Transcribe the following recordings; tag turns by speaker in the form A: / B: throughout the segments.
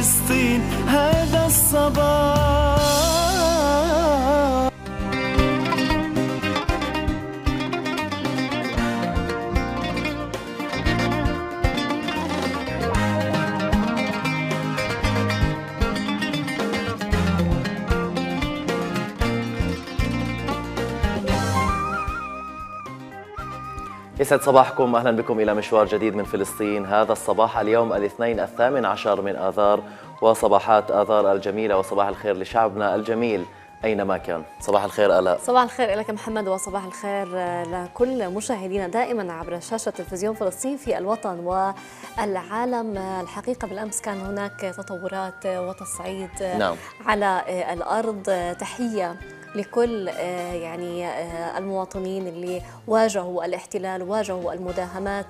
A: فلسطين هذا الصباح يسعد صباحكم أهلا بكم إلى مشوار جديد من فلسطين هذا الصباح اليوم الاثنين الثامن عشر من آذار وصباحات آذار الجميلة وصباح الخير لشعبنا الجميل أينما كان صباح الخير ألاء
B: صباح الخير لك محمد وصباح الخير لكل مشاهدينا دائما عبر شاشة تلفزيون فلسطين في الوطن والعالم الحقيقة بالأمس كان هناك تطورات وتصعيد نعم. على الأرض تحية لكل آه، يعني آه، المواطنين اللي واجهوا الاحتلال واجهوا المداهمات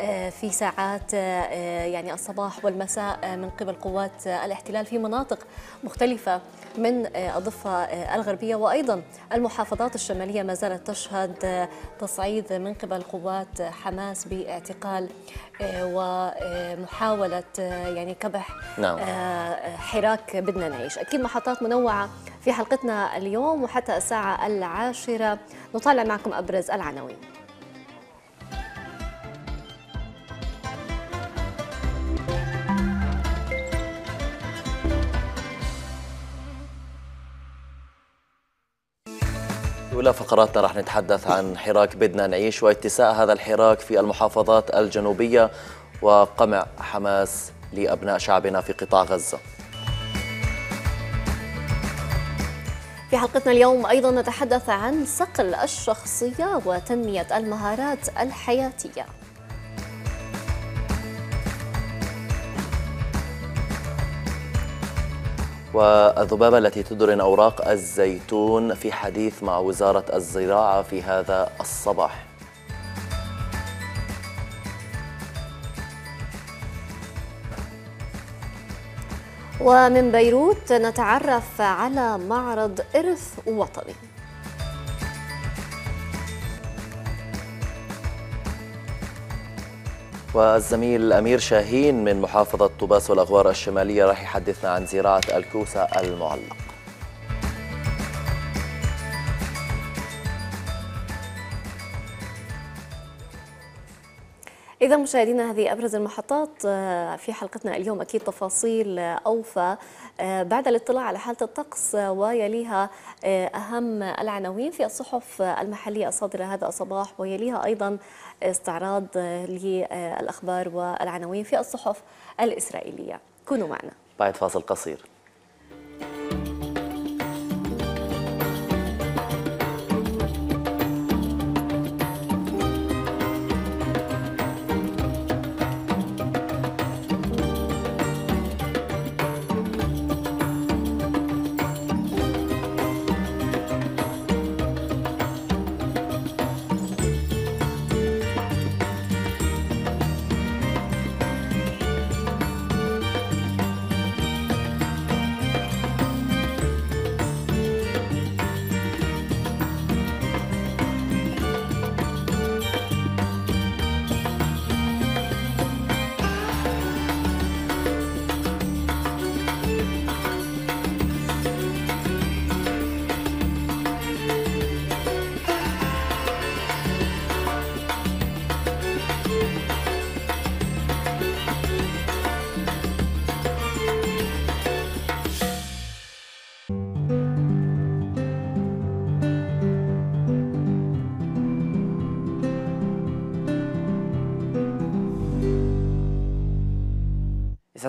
B: آه، في ساعات يعني الصباح والمساء من قبل قوات الاحتلال في مناطق مختلفة من الضفة الغربية وأيضا المحافظات الشمالية ما زالت تشهد تصعيد من قبل قوات حماس باعتقال ومحاولة يعني كبح نعم. آه، حراك بدنا نعيش أكيد محطات منوعة في حلقتنا اليوم وحتى الساعة العاشرة نطالع معكم أبرز العناوين
A: أولى فقراتنا رح نتحدث عن حراك بدنا نعيش واتساع هذا الحراك في المحافظات الجنوبية وقمع حماس لأبناء شعبنا في قطاع غزة
B: في حلقتنا اليوم أيضا نتحدث عن صقل الشخصية وتنمية المهارات الحياتية
A: والذبابة التي تدرن أوراق الزيتون في حديث مع وزارة الزراعة في هذا الصباح
B: ومن بيروت نتعرف على معرض إرث وطني
A: والزميل أمير شاهين من محافظة طوباس والأغوار الشمالية راح يحدثنا عن زراعة الكوسة المعلق
B: إذا مشاهدينا هذه أبرز المحطات آه، في حلقتنا اليوم أكيد تفاصيل آه، أوفى آه، بعد الاطلاع على حالة الطقس ويليها أهم العناوين في الصحف المحلية الصادرة هذا الصباح ويليها أيضا استعراض للأخبار والعناوين في الصحف الإسرائيلية كونوا معنا
A: بعد فاصل قصير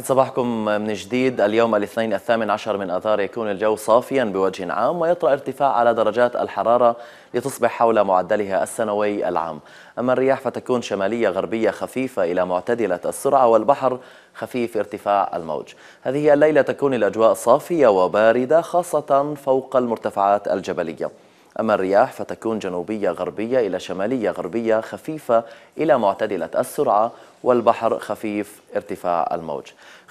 A: يسعد صباحكم من جديد اليوم الاثنين الثامن عشر من أذار يكون الجو صافيا بوجه عام ويطرأ ارتفاع على درجات الحرارة لتصبح حول معدلها السنوي العام أما الرياح فتكون شمالية غربية خفيفة إلى معتدلة السرعة والبحر خفيف ارتفاع الموج هذه الليلة تكون الأجواء صافية وباردة خاصة فوق المرتفعات الجبلية أما الرياح فتكون جنوبية غربية إلى شمالية غربية خفيفة إلى معتدلة السرعة والبحر خفيف ارتفاع الموج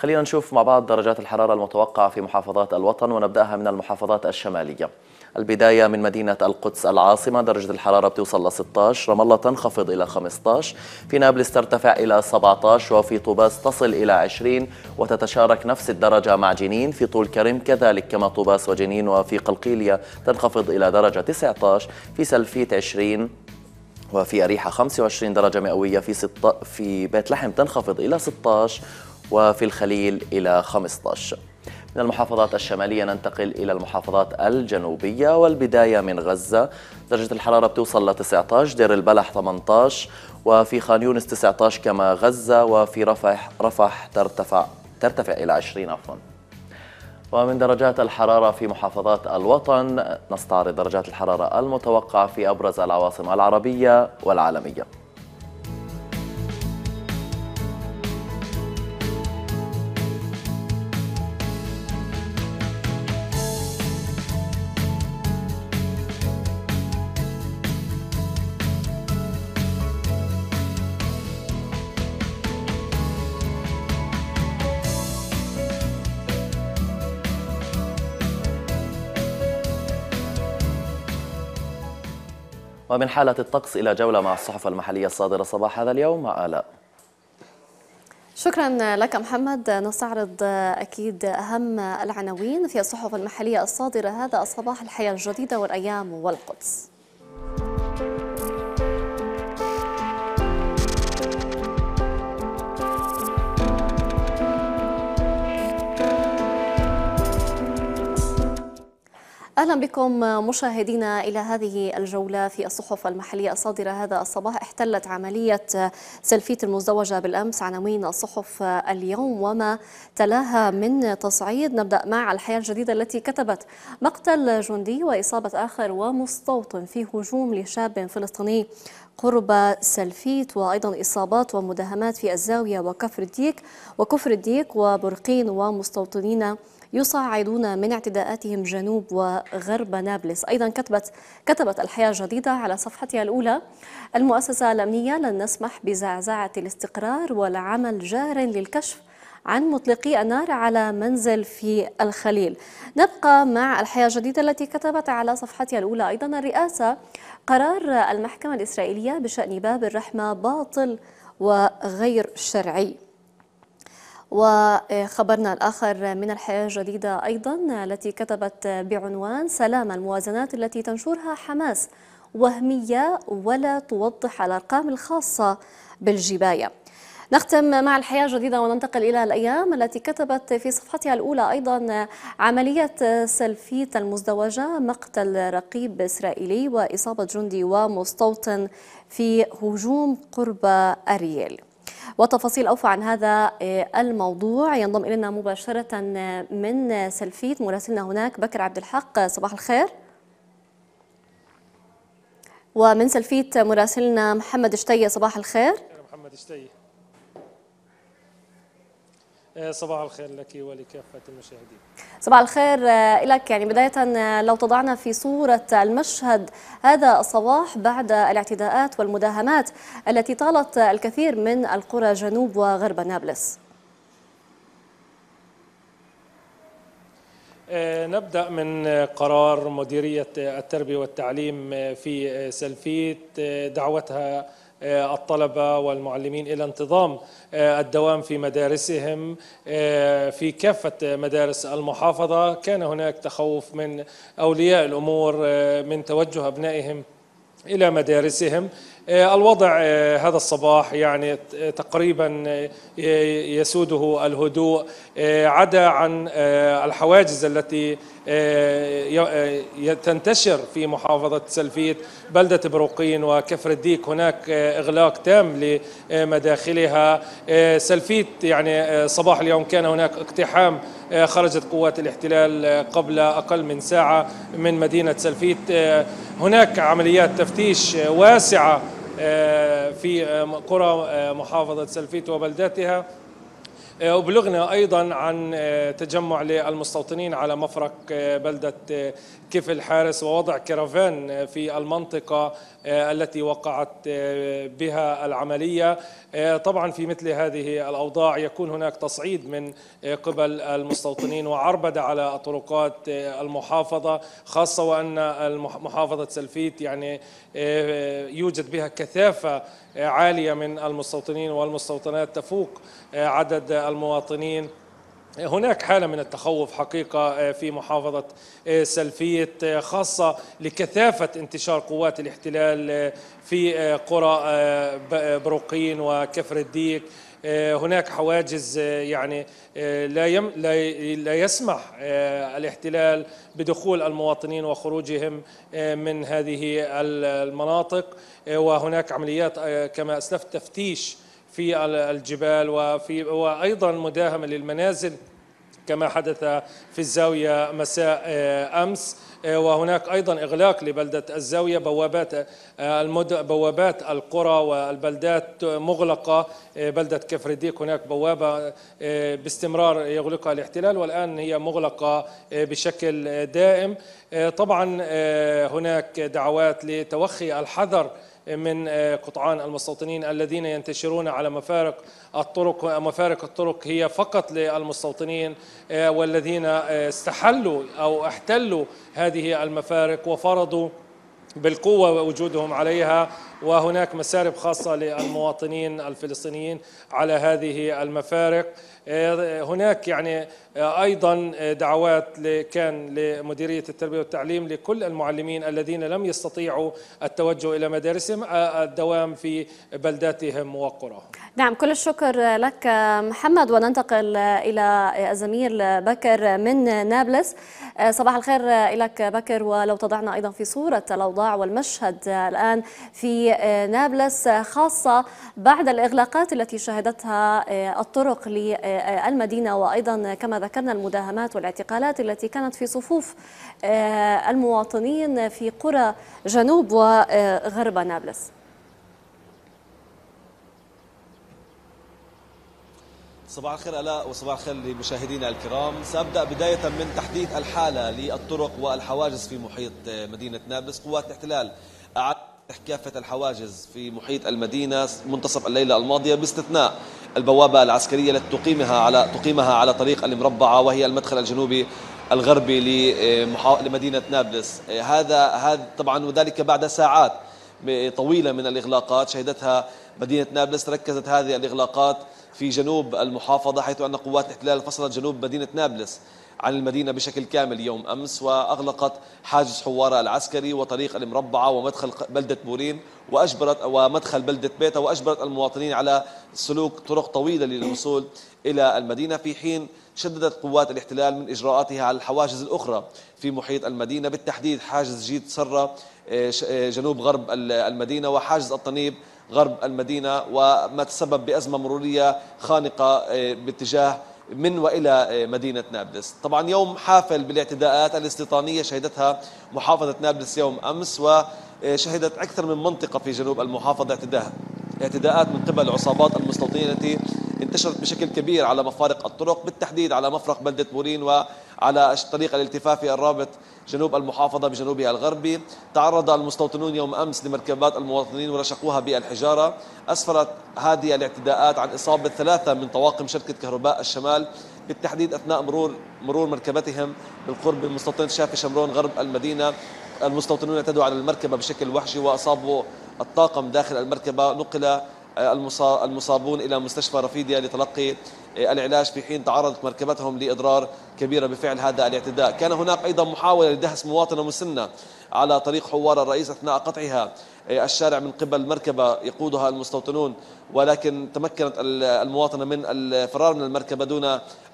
A: خلينا نشوف مع بعض درجات الحرارة المتوقعة في محافظات الوطن ونبدأها من المحافظات الشمالية البداية من مدينة القدس العاصمة درجة الحرارة بتوصل ل 16 رام الله تنخفض إلى 15 في نابلس ترتفع إلى 17 وفي طوباس تصل إلى 20 وتتشارك نفس الدرجة مع جنين في طول كرم كذلك كما طوباس وجنين وفي قلقيلية تنخفض إلى درجة 19 في سلفيت 20 وفي أريحة 25 درجة مئوية في ست... في بيت لحم تنخفض إلى 16 وفي الخليل إلى 15 من المحافظات الشمالية ننتقل إلى المحافظات الجنوبية والبداية من غزة درجة الحرارة بتوصل ل 19 دير البلح 18 وفي خان يونس 19 كما غزة وفي رفح رفح ترتفع ترتفع إلى 20 عفوا ومن درجات الحرارة في محافظات الوطن نستعرض درجات الحرارة المتوقعة في أبرز العواصم العربية والعالمية ومن حالة الطقس إلى جولة مع الصحف المحلية الصادرة صباح هذا اليوم مع آلاء
B: شكرا لك محمد نستعرض أكيد أهم العناوين في الصحف المحلية الصادرة هذا الصباح الحياة الجديدة والأيام والقدس أهلا بكم مشاهدينا إلى هذه الجولة في الصحف المحلية الصادرة هذا الصباح احتلت عملية سلفيت المزدوجة بالأمس عناوين الصحف اليوم وما تلاها من تصعيد نبدأ مع الحياة الجديدة التي كتبت مقتل جندي وإصابة آخر ومستوطن في هجوم لشاب فلسطيني قرب سلفيت وأيضا إصابات ومداهمات في الزاوية وكفر الديك وكفر الديك وبرقين ومستوطنين يصاعدون من اعتداءاتهم جنوب وغرب نابلس أيضا كتبت, كتبت الحياة الجديدة على صفحتها الأولى المؤسسة الأمنية لن نسمح بزعزعة الاستقرار والعمل جار للكشف عن مطلقي النار على منزل في الخليل نبقى مع الحياة الجديدة التي كتبت على صفحتها الأولى أيضا الرئاسة قرار المحكمة الإسرائيلية بشأن باب الرحمة باطل وغير شرعي وخبرنا الآخر من الحياة الجديدة أيضا التي كتبت بعنوان سلام الموازنات التي تنشرها حماس وهمية ولا توضح الأرقام الخاصة بالجباية نختم مع الحياة الجديدة وننتقل إلى الأيام التي كتبت في صفحتها الأولى أيضا عملية سلفية المزدوجة مقتل رقيب إسرائيلي وإصابة جندي ومستوطن في هجوم قرب أرييل وتفاصيل أوفى عن هذا آه، الموضوع ينضم إلينا مباشرة آه، من سلفيت مراسلنا هناك بكر عبد الحق صباح الخير ومن سلفيت مراسلنا محمد شتية صباح الخير
C: محمد شتية آه، صباح الخير لك ولكافة المشاهدين
B: صباح الخير آه، لك يعني بداية آه، لو تضعنا في صورة المشهد هذا الصباح بعد الاعتداءات والمداهمات التي طالت الكثير من القرى جنوب وغرب نابلس
C: نبدأ من قرار مديرية التربية والتعليم في سلفيت دعوتها آه، الطلبة والمعلمين إلى انتظام آه، الدوام في مدارسهم آه، في كافة مدارس المحافظة كان هناك تخوف من أولياء الأمور من توجه أبنائهم إلى مدارسهم الوضع هذا الصباح يعني تقريبا يسوده الهدوء عدا عن الحواجز التي آه، آه، تنتشر في محافظة سلفية بلدة بروقين وكفر الديك هناك آه، إغلاق تام لمداخلها سلفية يعني صباح اليوم كان هناك اقتحام خرجت قوات الاحتلال قبل أقل من ساعة من مدينة سلفيت هناك عمليات تفتيش واسعة في قرى محافظة سلفيت وبلداتها آه، وبلغنا أيضا عن آه، تجمع للمستوطنين على مفرق آه، بلدة كيف الحارس ووضع كرفان في المنطقة آه، التي وقعت آه، بها العملية آه، طبعا في مثل هذه الأوضاع يكون هناك تصعيد من قبل المستوطنين وعربدة على طرقات المحافظة خاصة وأن محافظة سلفيت يعني يوجد بها كثافة عالية من المستوطنين والمستوطنات تفوق عدد المواطنين هناك حالة من التخوف حقيقة آه، في محافظة آه، سلفية آه، خاصة لكثافة انتشار قوات الاحتلال في قرى بروقين وكفر الديك هناك حواجز يعني لا يم لا يسمح الاحتلال بدخول المواطنين وخروجهم من هذه المناطق وهناك عمليات كما اسلفت تفتيش في الجبال وفي وايضا مداهمه للمنازل كما حدث في الزاويه مساء آه، امس آه، وهناك ايضا اغلاق لبلده الزاويه بوابات آه، المد... بوابات القرى والبلدات مغلقه بلده كفرديك هناك بوابه باستمرار يغلقها الاحتلال والان هي مغلقه بشكل دائم طبعا هناك دعوات لتوخي الحذر من آه، قطعان المستوطنين الذين ينتشرون على مفارق الطرق مفارق الطرق هي فقط للمستوطنين آه، والذين آه، استحلوا أو احتلوا هذه المفارق وفرضوا بالقوة وجودهم عليها وهناك مسارب خاصة للمواطنين الفلسطينيين على هذه المفارق آه، هناك يعني آه، أيضا آه، دعوات كان لمديرية التربية والتعليم لكل المعلمين الذين لم يستطيعوا التوجه إلى مدارسهم الدوام في بلداتهم وقراهم
B: نعم كل الشكر لك محمد وننتقل إلى الزميل بكر من نابلس صباح الخير لك بكر ولو تضعنا أيضا في صورة الأوضاع والمشهد الآن في نابلس خاصة بعد الإغلاقات التي شهدتها آه، الطرق للمدينة وأيضا كما ذكرنا المداهمات والاعتقالات التي كانت في صفوف آه، المواطنين في قرى جنوب وغرب نابلس
D: صباح الخير الاء وصباح الخير لمشاهدينا الكرام سابدا بدايه من تحديث الحاله للطرق والحواجز في محيط آه، مدينه نابلس قوات الاحتلال كافة الحواجز في محيط المدينة منتصف الليلة الماضية باستثناء البوابة العسكرية التي تقيمها على تقيمها على طريق المربعة وهي المدخل الجنوبي الغربي لمدينة نابلس هذا هذا طبعا وذلك بعد ساعات طويلة من الإغلاقات شهدتها مدينة نابلس ركزت هذه الإغلاقات في جنوب المحافظة حيث أن قوات الاحتلال فصلت جنوب مدينة نابلس عن المدينة بشكل كامل يوم أمس وأغلقت حاجز حوارة العسكري وطريق المربعة ومدخل بلدة بورين وأجبرت ومدخل بلدة بيتا وأجبرت المواطنين على سلوك طرق طويلة للوصول إلى المدينة في حين شددت قوات الاحتلال من إجراءاتها على الحواجز الأخرى في محيط المدينة بالتحديد حاجز جيت سرة آه، آه، جنوب غرب المدينة وحاجز الطنيب غرب المدينة وما تسبب بأزمة مرورية خانقة آه، باتجاه من والى آه، مدينه نابلس. طبعا يوم حافل بالاعتداءات الاستيطانيه شهدتها محافظه نابلس يوم امس وشهدت اكثر من منطقه في جنوب المحافظه اعتداء اعتداءات من قبل عصابات المستوطنين التي انتشرت بشكل كبير على مفارق الطرق بالتحديد على مفرق بلدة مورين وعلى طريق الالتفافي الرابط جنوب المحافظة بجنوبها الغربي تعرض المستوطنون يوم أمس لمركبات المواطنين ورشقوها بالحجارة أسفرت هذه الاعتداءات عن إصابة ثلاثة من طواقم شركة كهرباء الشمال بالتحديد أثناء مرور مرور مركبتهم بالقرب من مستوطنة شافي شمرون غرب المدينة المستوطنون اعتدوا على المركبة بشكل وحشي وأصابوا الطاقم داخل المركبة نقل آه، المصابون إلى مستشفى رفيديا لتلقي آه، العلاج في حين تعرضت مركبتهم لإضرار كبيرة بفعل هذا الاعتداء كان هناك أيضا محاولة لدهس مواطنة مسنة على طريق حوار الرئيس أثناء قطعها آه، الشارع من قبل مركبة يقودها المستوطنون ولكن تمكنت المواطنة من الفرار من المركبة دون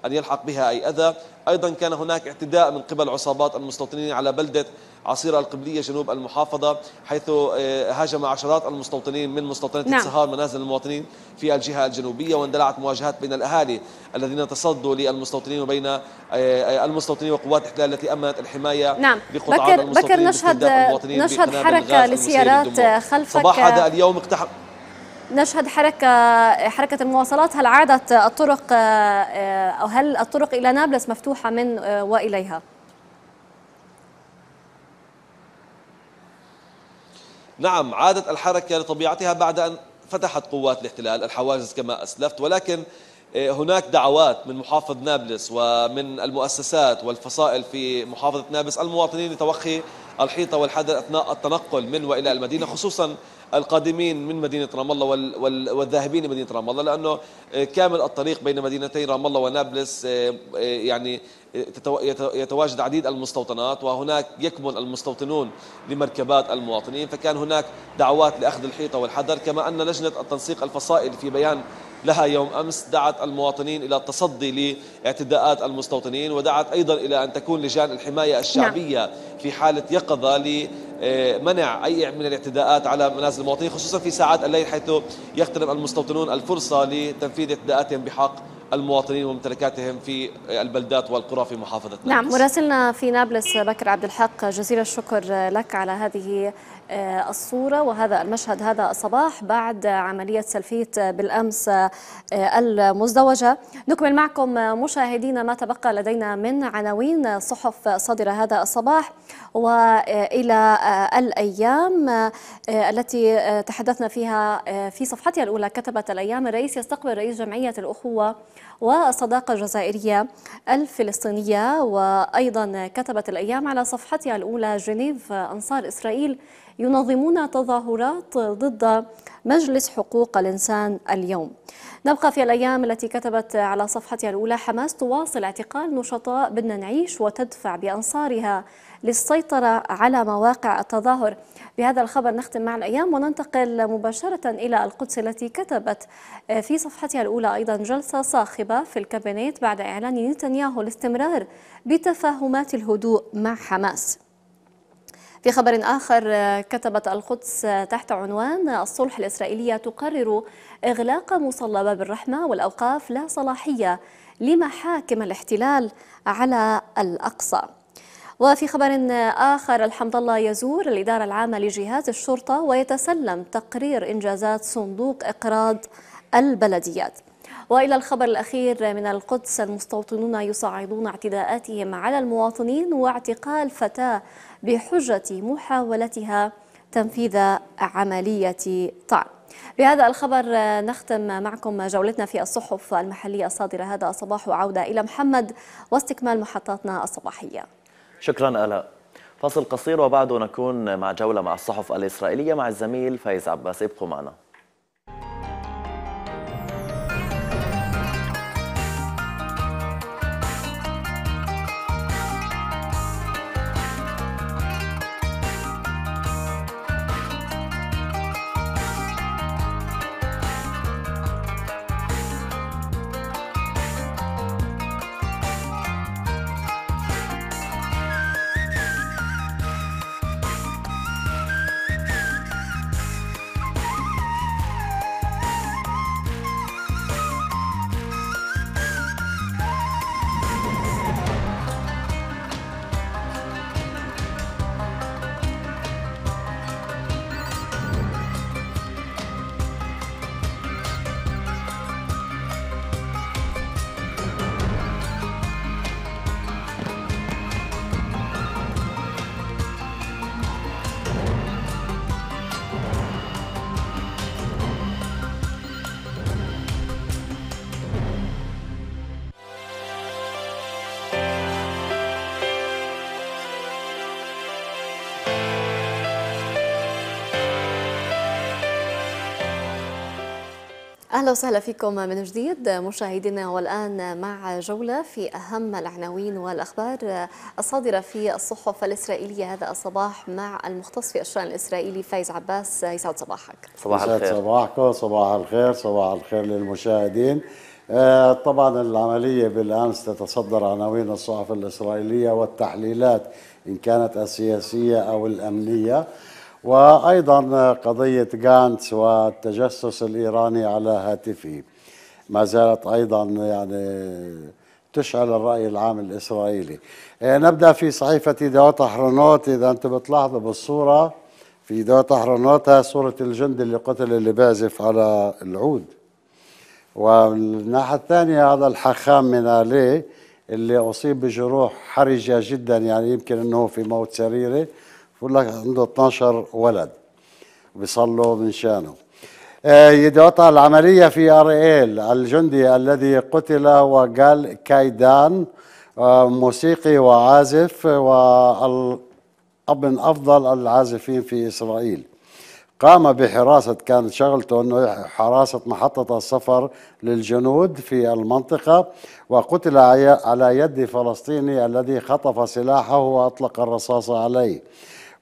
D: أن يلحق بها أي أذى أيضا كان هناك اعتداء من قبل عصابات المستوطنين على بلدة عصير القبلية جنوب المحافظة حيث آه، هاجم عشرات المستوطنين من مستوطنات نعم. السهار منازل المواطنين في الجهة الجنوبية واندلعت مواجهات بين الأهالي الذين تصدوا للمستوطنين وبين آه، آه، المستوطنين وقوات الاحتلال التي امنت الحمايه نعم بكر بكر نشهد نشهد حركه لسيارات خلفك صباح هذا اليوم اقتحم
B: نشهد حركة حركة المواصلات هل عادت الطرق أو هل الطرق إلى نابلس مفتوحة من وإليها؟
D: نعم عادت الحركة لطبيعتها بعد أن فتحت قوات الاحتلال الحواجز كما أسلفت ولكن آه، هناك دعوات من محافظ نابلس ومن المؤسسات والفصائل في محافظة نابلس المواطنين لتوخي الحيطة والحذر أثناء التنقل من وإلى المدينة خصوصا القادمين من مدينة رام الله والذاهبين لمدينة رام الله لأنه كامل الطريق بين مدينتي رام الله ونابلس آه، آه، يعني يتواجد عديد المستوطنات وهناك يكمن المستوطنون لمركبات المواطنين فكان هناك دعوات لأخذ الحيطة والحذر كما أن لجنة التنسيق الفصائل في بيان لها يوم أمس دعت المواطنين إلى التصدي لاعتداءات المستوطنين ودعت أيضا إلى أن تكون لجان الحماية الشعبية نعم. في حالة يقظة لمنع أي من الاعتداءات على منازل المواطنين خصوصا في ساعات الليل حيث يغتنم المستوطنون الفرصة لتنفيذ اعتداءاتهم بحق المواطنين وممتلكاتهم في البلدات والقرى في محافظة نابلس نعم
B: مراسلنا في نابلس بكر عبد الحق جزيل الشكر لك على هذه آه، الصورة وهذا المشهد هذا الصباح بعد عملية سلفية بالأمس آه، المزدوجة نكمل معكم آه، مشاهدينا ما تبقى لدينا من عناوين صحف صدر هذا الصباح وإلى الأيام التي تحدثنا فيها في صفحتها الأولى كتبت الأيام الرئيس يستقبل رئيس جمعية الأخوة والصداقة الجزائرية الفلسطينية وأيضا كتبت الأيام على صفحتها الأولى جنيف أنصار إسرائيل ينظمون تظاهرات ضد مجلس حقوق الإنسان اليوم نبقى في الأيام التي كتبت على صفحتها الأولى حماس تواصل اعتقال نشطاء بدنا نعيش وتدفع بأنصارها للسيطرة على مواقع التظاهر بهذا الخبر نختم مع الأيام وننتقل مباشرة إلى القدس التي كتبت في صفحتها الأولى أيضا جلسة صاخبة في الكابينيت بعد إعلان نتنياهو الاستمرار بتفاهمات الهدوء مع حماس في خبر آخر كتبت القدس تحت عنوان الصلح الإسرائيلية تقرر إغلاق مصلى باب الرحمة والأوقاف لا صلاحية لمحاكم الاحتلال على الأقصى وفي خبر آخر الحمد الله يزور الإدارة العامة لجهاز الشرطة ويتسلم تقرير إنجازات صندوق إقراض البلديات والى الخبر الاخير من القدس المستوطنون يصعدون اعتداءاتهم على المواطنين واعتقال فتاه بحجه محاولتها تنفيذ عمليه طعن بهذا الخبر نختم معكم جولتنا في الصحف المحلية الصادرة هذا الصباح وعودة إلى محمد واستكمال محطاتنا الصباحية
A: شكرا آلاء فصل قصير وبعده نكون مع جولة مع الصحف الإسرائيلية مع الزميل فايز عباس ابقوا معنا
B: أهلا وسهلا فيكم من جديد مشاهدينا والآن مع جولة في أهم العناوين والأخبار الصادرة في الصحف الإسرائيلية هذا الصباح مع المختص في الشأن الإسرائيلي فايز عباس يسعد صباحك
E: صباح الخير صباحكم صباح الخير صباح الخير للمشاهدين آه، طبعا العملية بالأمس تتصدر عناوين الصحف الإسرائيلية والتحليلات إن كانت السياسية أو الأمنية وأيضا قضية غانتس والتجسس الإيراني على هاتفه ما زالت أيضا يعني تشعل الرأي العام الإسرائيلي إيه، نبدأ في صحيفة دوات حرنوت إذا أنتم بتلاحظوا بالصورة في دوات حرنوت صورة الجندي اللي قتل اللي بيعزف على العود ومن الناحية الثانية هذا الحخام من آليه اللي أصيب بجروح حرجة جدا يعني يمكن أنه في موت سريري بقول لك عنده 12 ولد بيصلوا من شانه آه، يتوقع العملية في أرييل الجندي الذي قتل وقال كيدان آه، موسيقي وعازف ومن أفضل العازفين في إسرائيل قام بحراسة كانت شغلته أنه حراسة محطة السفر للجنود في المنطقة وقتل على يد فلسطيني الذي خطف سلاحه وأطلق الرصاص عليه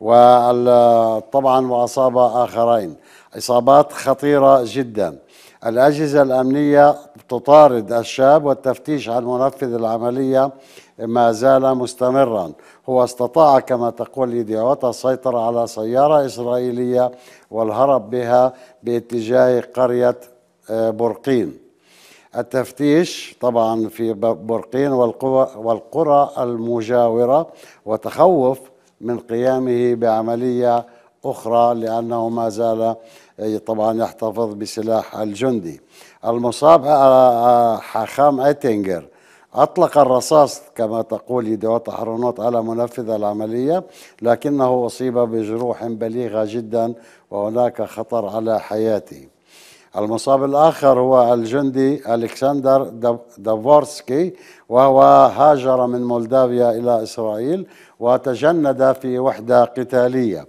E: وطبعا وأصاب آخرين إصابات خطيرة جدا الأجهزة الأمنية تطارد الشاب والتفتيش عن منفذ العملية ما زال مستمرا هو استطاع كما تقول يديوتا السيطرة على سيارة إسرائيلية والهرب بها باتجاه قرية آه، برقين التفتيش طبعا في برقين والقرى المجاورة وتخوف من قيامه بعملية أخرى لأنه ما زال طبعا يحتفظ بسلاح الجندي المصاب آه، آه، حخام أتينجر أطلق الرصاص كما تقول يدوات حرونوت على منفذ العملية لكنه أصيب بجروح بليغة جدا وهناك خطر على حياته المصاب الآخر هو الجندي ألكسندر دافورسكي وهو هاجر من مولدافيا إلى إسرائيل وتجند في وحدة قتالية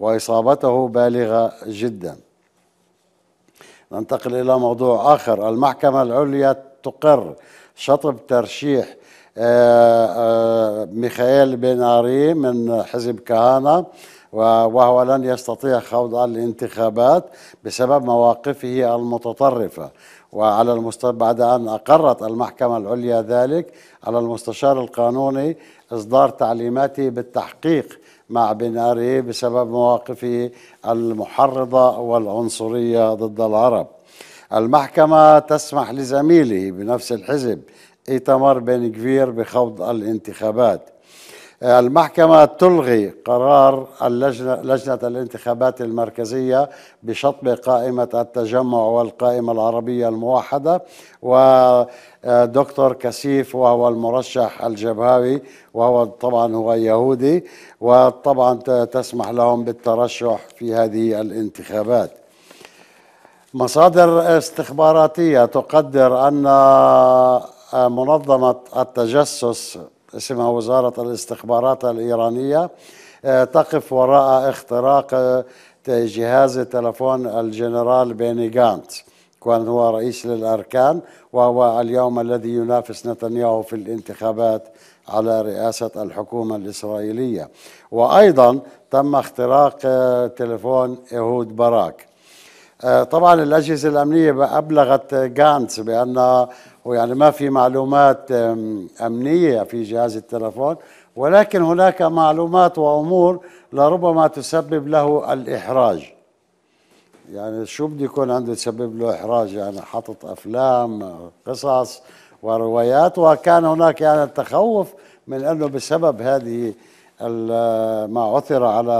E: وإصابته بالغة جدا ننتقل إلى موضوع آخر المحكمة العليا تقر شطب ترشيح آه، آه، ميخائيل بناري من حزب كهانة وهو لن يستطيع خوض الانتخابات بسبب مواقفه المتطرفة وعلى المستشار بعد أن أقرت المحكمة العليا ذلك على المستشار القانوني إصدار تعليماته بالتحقيق مع بناري بسبب مواقفه المحرضة والعنصرية ضد العرب المحكمة تسمح لزميله بنفس الحزب ايتمر بن كفير بخوض الانتخابات المحكمة تلغي قرار اللجنة لجنة الانتخابات المركزية بشطب قائمة التجمع والقائمة العربية الموحدة ودكتور آه، كسيف وهو المرشح الجبهاوي وهو طبعا هو يهودي وطبعا تسمح لهم بالترشح في هذه الانتخابات مصادر استخباراتية تقدر أن آه، منظمة التجسس اسمها وزارة الاستخبارات الإيرانية آه، تقف وراء اختراق آه، جهاز تلفون الجنرال بيني جانت كان هو رئيس للأركان وهو اليوم الذي ينافس نتنياهو في الانتخابات على رئاسة الحكومة الإسرائيلية وأيضا تم اختراق آه، تلفون إهود باراك طبعا الأجهزة الأمنية أبلغت جانتس بأن ويعني ما في معلومات أمنية في جهاز التلفون ولكن هناك معلومات وأمور لربما تسبب له الإحراج يعني شو بده يكون عنده يسبب له إحراج يعني حاطط أفلام قصص وروايات وكان هناك يعني التخوف من أنه بسبب هذه آه، ما عثر على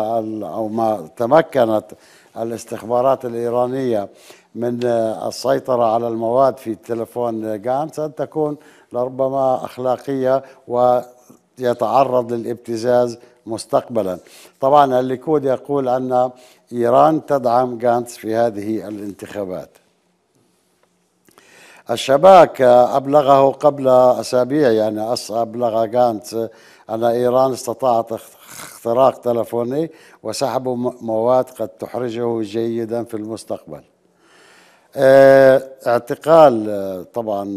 E: أو ما تمكنت الاستخبارات الإيرانية من آه، السيطرة على المواد في تلفون جانس أن تكون لربما أخلاقية ويتعرض للابتزاز مستقبلا طبعا الليكود يقول أن إيران تدعم جانس في هذه الانتخابات الشباك أبلغه قبل أسابيع يعني أبلغ جانتس أن إيران استطاعت اختراق تلفوني وسحب مواد قد تحرجه جيدا في المستقبل آه، اعتقال آه، طبعا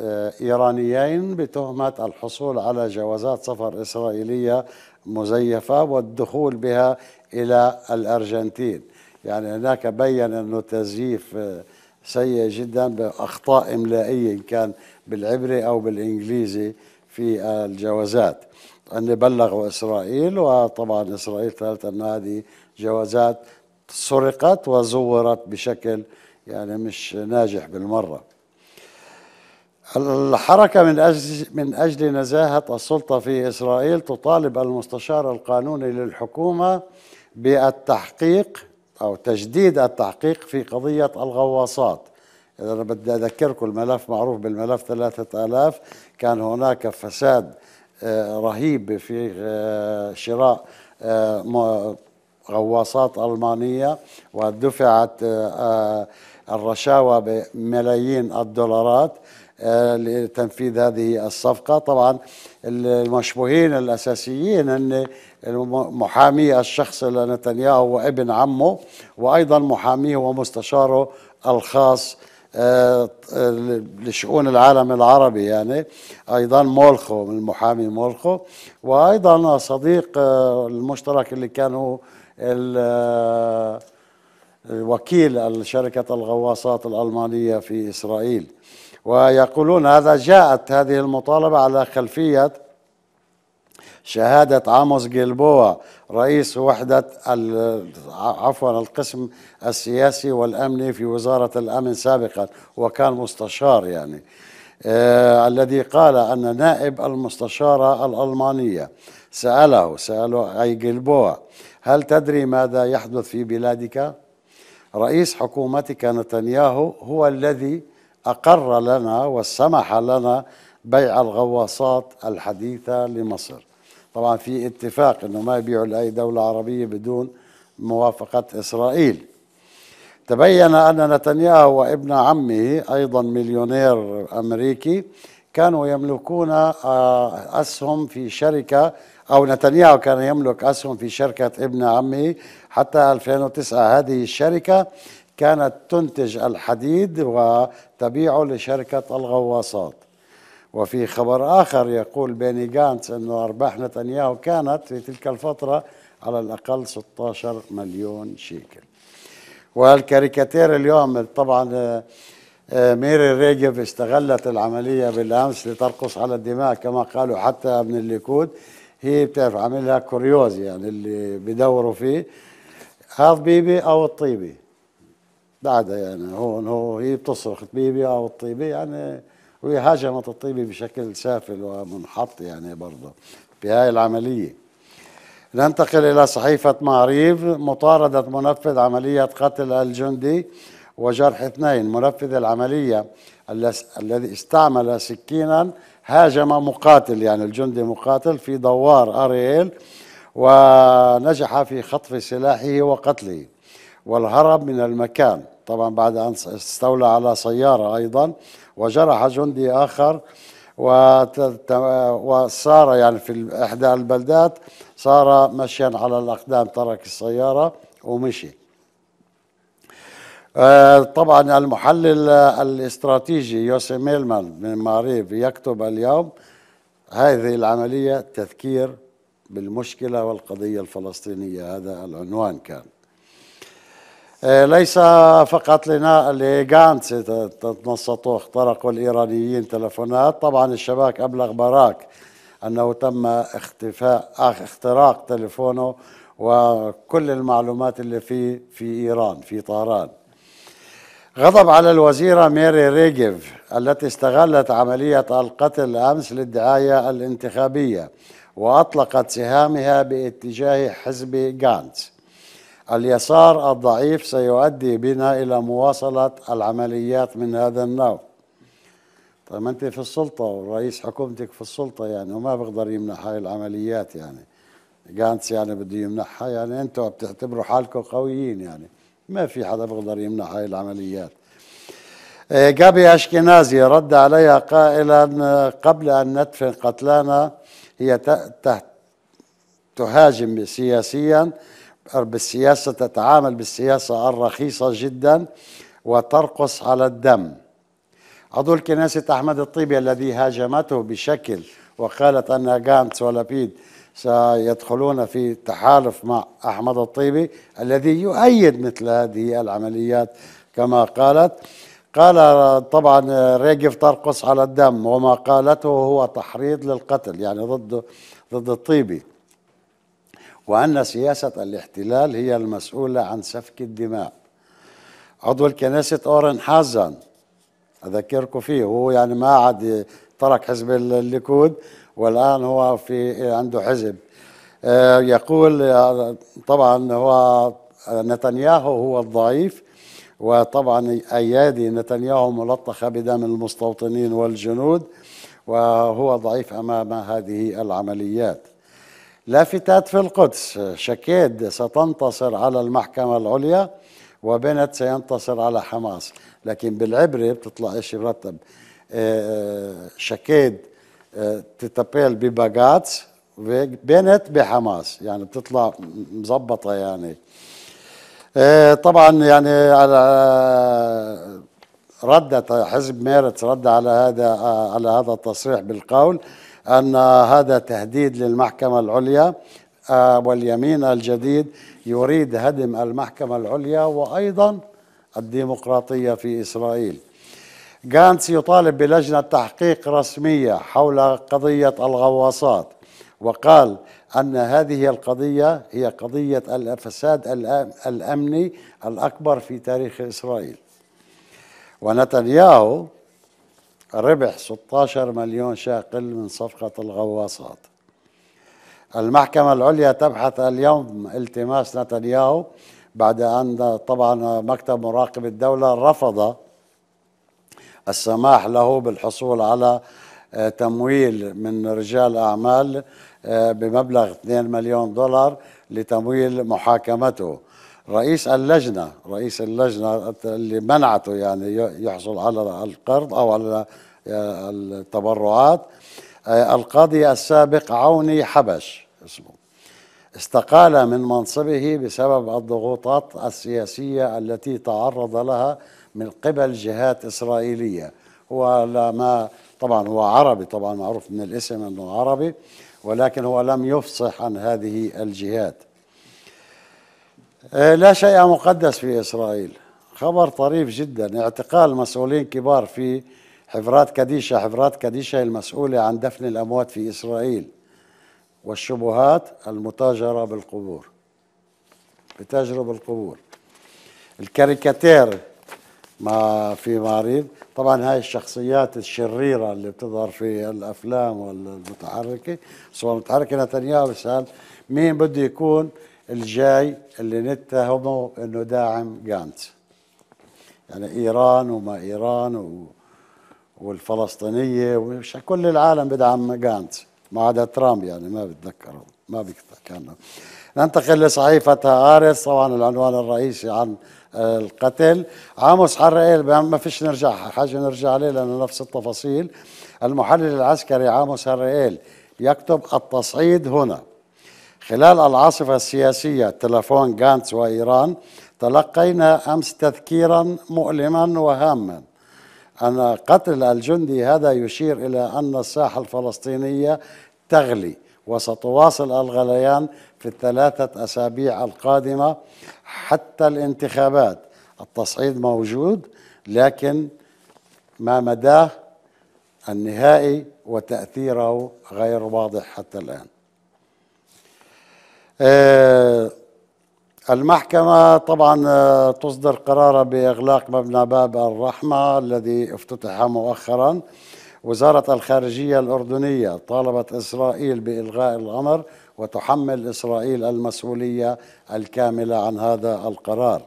E: آه، ايرانيين بتهمه الحصول على جوازات سفر اسرائيليه مزيفه والدخول بها الى الارجنتين يعني هناك بين انه تزييف سيء جدا باخطاء املائيه ان كان بالعبري او بالانجليزي في الجوازات ان بلغوا اسرائيل وطبعا اسرائيل قالت ان هذه جوازات سرقت وزورت بشكل يعني مش ناجح بالمرة الحركة من أجل, من أجل نزاهة السلطة في إسرائيل تطالب المستشار القانوني للحكومة بالتحقيق أو تجديد التحقيق في قضية الغواصات إذا أنا بدي أذكركم الملف معروف بالملف 3000 كان هناك فساد آه، رهيب في آه، شراء آه، غواصات ألمانية ودفعت الرشاوى بملايين الدولارات آه، لتنفيذ هذه الصفقة طبعا المشبوهين الأساسيين أن محامي الشخص لنتنياهو وابن عمه وأيضا محاميه ومستشاره الخاص آه، لشؤون العالم العربي يعني ايضا مولخو المحامي مولخو وايضا صديق آه، المشترك اللي كانوا وكيل شركة الغواصات الألمانية في إسرائيل ويقولون هذا جاءت هذه المطالبة على خلفية شهادة عاموس جيلبوا رئيس وحدة عفوا القسم السياسي والأمني في وزارة الأمن سابقا وكان مستشار يعني آه الذي قال أن نائب المستشارة الألمانية سأله سأله أي جيلبوا هل تدري ماذا يحدث في بلادك؟ رئيس حكومتك نتنياهو هو الذي أقر لنا وسمح لنا بيع الغواصات الحديثة لمصر طبعا في اتفاق أنه ما يبيعوا لأي دولة عربية بدون موافقة إسرائيل تبين أن نتنياهو وابن عمه أيضا مليونير أمريكي كانوا يملكون آه، أسهم في شركة أو نتنياهو كان يملك أسهم في شركة ابن عمي حتى 2009 هذه الشركة كانت تنتج الحديد وتبيعه لشركة الغواصات وفي خبر آخر يقول بيني جانت أن أرباح نتنياهو كانت في تلك الفترة على الأقل 16 مليون شيكل والكاريكاتير اليوم طبعا آه، آه، ميري ريجيف استغلت العملية بالأمس لترقص على الدماء كما قالوا حتى من الليكود هي بتعرف عاملها كوريوز يعني اللي بدوروا فيه هذا بيبي أو الطيبي بعدها يعني هون هو هي بتصرخ بيبي أو الطيبي يعني وهي هاجمت الطيبي بشكل سافل ومنحط يعني برضه بهاي العمليه ننتقل إلى صحيفة معريف مطاردة منفذ عملية قتل الجندي وجرح اثنين منفذ العملية الذي استعمل سكينا هاجم مقاتل يعني الجندي مقاتل في دوار أرييل ونجح في خطف سلاحه وقتله والهرب من المكان طبعا بعد أن استولى على سيارة أيضا وجرح جندي آخر وصار يعني في إحدى البلدات صار مشيا على الأقدام ترك السيارة ومشي آه، طبعا المحلل آه، الاستراتيجي يوسي ميلمان من معريف يكتب اليوم هذه العملية تذكير بالمشكلة والقضية الفلسطينية هذا العنوان كان آه، ليس فقط لنا لغانتس تنصتوا اخترقوا الإيرانيين تلفونات طبعا الشباك أبلغ براك أنه تم اختفاء اختراق تلفونه وكل المعلومات اللي فيه في إيران في طهران غضب على الوزيرة ميري ريجيف التي استغلت عملية القتل أمس للدعاية الانتخابية وأطلقت سهامها باتجاه حزب غانتس اليسار الضعيف سيؤدي بنا إلى مواصلة العمليات من هذا النوع طيب ما أنت في السلطة ورئيس حكومتك في السلطة يعني وما بقدر يمنع هاي العمليات يعني غانتس يعني بده يمنحها يعني أنتوا بتعتبروا حالكم قويين يعني ما في حدا بيقدر يمنع هاي العمليات إيه، جابي أشكنازي رد عليها قائلا قبل أن ندفن قتلانا هي تهاجم سياسيا بالسياسة تتعامل بالسياسة الرخيصة جدا وترقص على الدم عضو الكنيسة أحمد الطيبي الذي هاجمته بشكل وقالت أن جانتس ولبيد سيدخلون في تحالف مع أحمد الطيبي الذي يؤيد مثل هذه العمليات كما قالت قال طبعا ريجف ترقص على الدم وما قالته هو تحريض للقتل يعني ضد ضد الطيبي وأن سياسة الاحتلال هي المسؤولة عن سفك الدماء عضو الكنيسة أورن حازن أذكركم فيه هو يعني ما عاد ترك حزب الليكود والآن هو في عنده حزب آه، يقول طبعا هو نتنياهو هو الضعيف وطبعا أيادي نتنياهو ملطخة بدم المستوطنين والجنود وهو ضعيف أمام هذه العمليات لافتات في القدس شكيد ستنتصر على المحكمة العليا وبنت سينتصر على حماس لكن بالعبرة بتطلع إشي مرتب آه، شكيد آه، تتبيل بباجاتس وبنت بحماس يعني بتطلع مزبطة يعني آه، طبعا يعني على آه، ردت حزب ميرتس رد على هذا على هذا التصريح بالقول ان هذا تهديد للمحكمه العليا واليمين الجديد يريد هدم المحكمه العليا وايضا الديمقراطيه في اسرائيل جانتس يطالب بلجنة تحقيق رسمية حول قضية الغواصات وقال أن هذه القضية هي قضية الفساد الأمني الأكبر في تاريخ إسرائيل ونتنياهو ربح 16 مليون شاقل من صفقة الغواصات المحكمة العليا تبحث اليوم التماس نتنياهو بعد أن طبعا مكتب مراقب الدولة رفض السماح له بالحصول على آه، تمويل من رجال أعمال آه، بمبلغ 2 مليون دولار لتمويل محاكمته رئيس اللجنة رئيس اللجنة اللي منعته يعني يحصل على القرض أو على آه، التبرعات القاضي السابق عوني حبش اسمه استقال من منصبه بسبب الضغوطات السياسية التي تعرض لها من قبل جهات إسرائيلية هو ما طبعا هو عربي طبعا معروف من الاسم أنه عربي ولكن هو لم يفصح عن هذه الجهات آه، لا شيء مقدس في إسرائيل خبر طريف جدا اعتقال مسؤولين كبار في حفرات كديشة حفرات كديشة المسؤولة عن دفن الأموات في إسرائيل والشبهات المتاجرة بالقبور بتاجروا بالقبور الكاريكاتير ما في مريض طبعا هاي الشخصيات الشريرة اللي بتظهر في الأفلام والمتحركة سواء متحركة نتنياهو بيسأل مين بده يكون الجاي اللي نتهمه انه داعم جانت يعني ايران وما ايران و... والفلسطينيه ومش كل العالم بدعم جانت ما عدا ترامب يعني ما بتذكره ما بيتذكر ننتقل لصحيفه هارس طبعا العنوان الرئيسي عن القتل عاموس حرائيل ما فيش نرجع حاجة نرجع عليه لأنه نفس التفاصيل المحلل العسكري عاموس حرائيل يكتب التصعيد هنا خلال العاصفة السياسية تلفون غانتس وإيران تلقينا أمس تذكيرا مؤلما وهاما أن قتل الجندي هذا يشير إلى أن الساحة الفلسطينية تغلي وستواصل الغليان في الثلاثة أسابيع القادمة حتى الانتخابات التصعيد موجود لكن ما مداه النهائي وتأثيره غير واضح حتى الآن آه، المحكمة طبعا آه، تصدر قرارها بإغلاق مبنى باب الرحمة الذي افتتح مؤخرا وزارة الخارجية الأردنية طالبت إسرائيل بإلغاء الأمر وتحمل إسرائيل المسؤولية الكاملة عن هذا القرار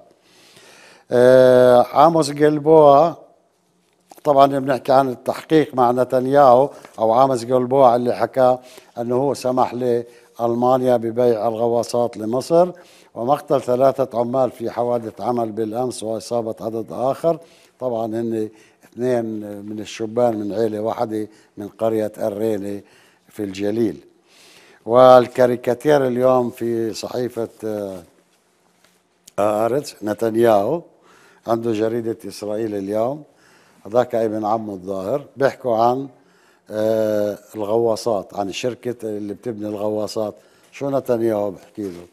E: آه، عاموس جلبوع طبعا بنحكي عن التحقيق مع نتنياهو او عامس جلبوع اللي حكى انه هو سمح لالمانيا ببيع الغواصات لمصر ومقتل ثلاثه عمال في حوادث عمل بالامس واصابه عدد اخر طبعا هن اثنين من الشبان من عيله واحده من قريه الريني في الجليل والكاريكاتير اليوم في صحيفة آه، آه، آرتس نتنياهو عنده جريدة إسرائيل اليوم هذاك ابن عمه الظاهر بيحكوا عن آه، الغواصات عن الشركة اللي بتبني الغواصات شو نتنياهو بحكي له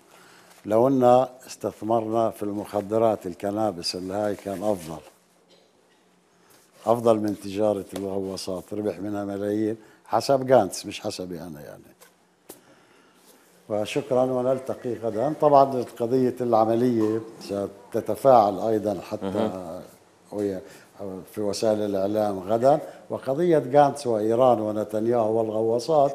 E: لو أن استثمرنا في المخدرات الكنابس اللي هاي كان أفضل أفضل من تجارة الغواصات ربح منها ملايين حسب جانتس مش حسبي أنا يعني وشكرا ونلتقي غدا طبعا قضية العملية ستتفاعل أيضا حتى ويا في وسائل الإعلام غدا وقضية غانتس وإيران ونتنياهو والغواصات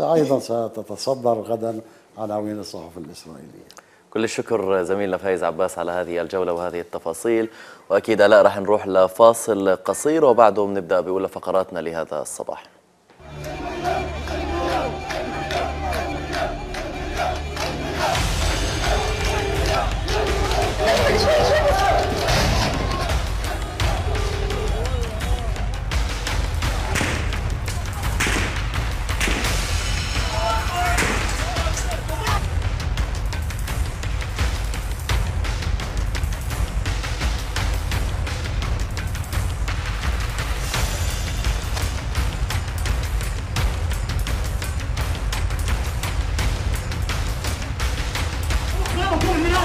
E: أيضا ستتصدر غدا عناوين الصحف الإسرائيلية
A: كل الشكر زميلنا فايز عباس على هذه الجولة وهذه التفاصيل وأكيد لا رح نروح لفاصل قصير وبعده بنبدأ بأولى فقراتنا لهذا الصباح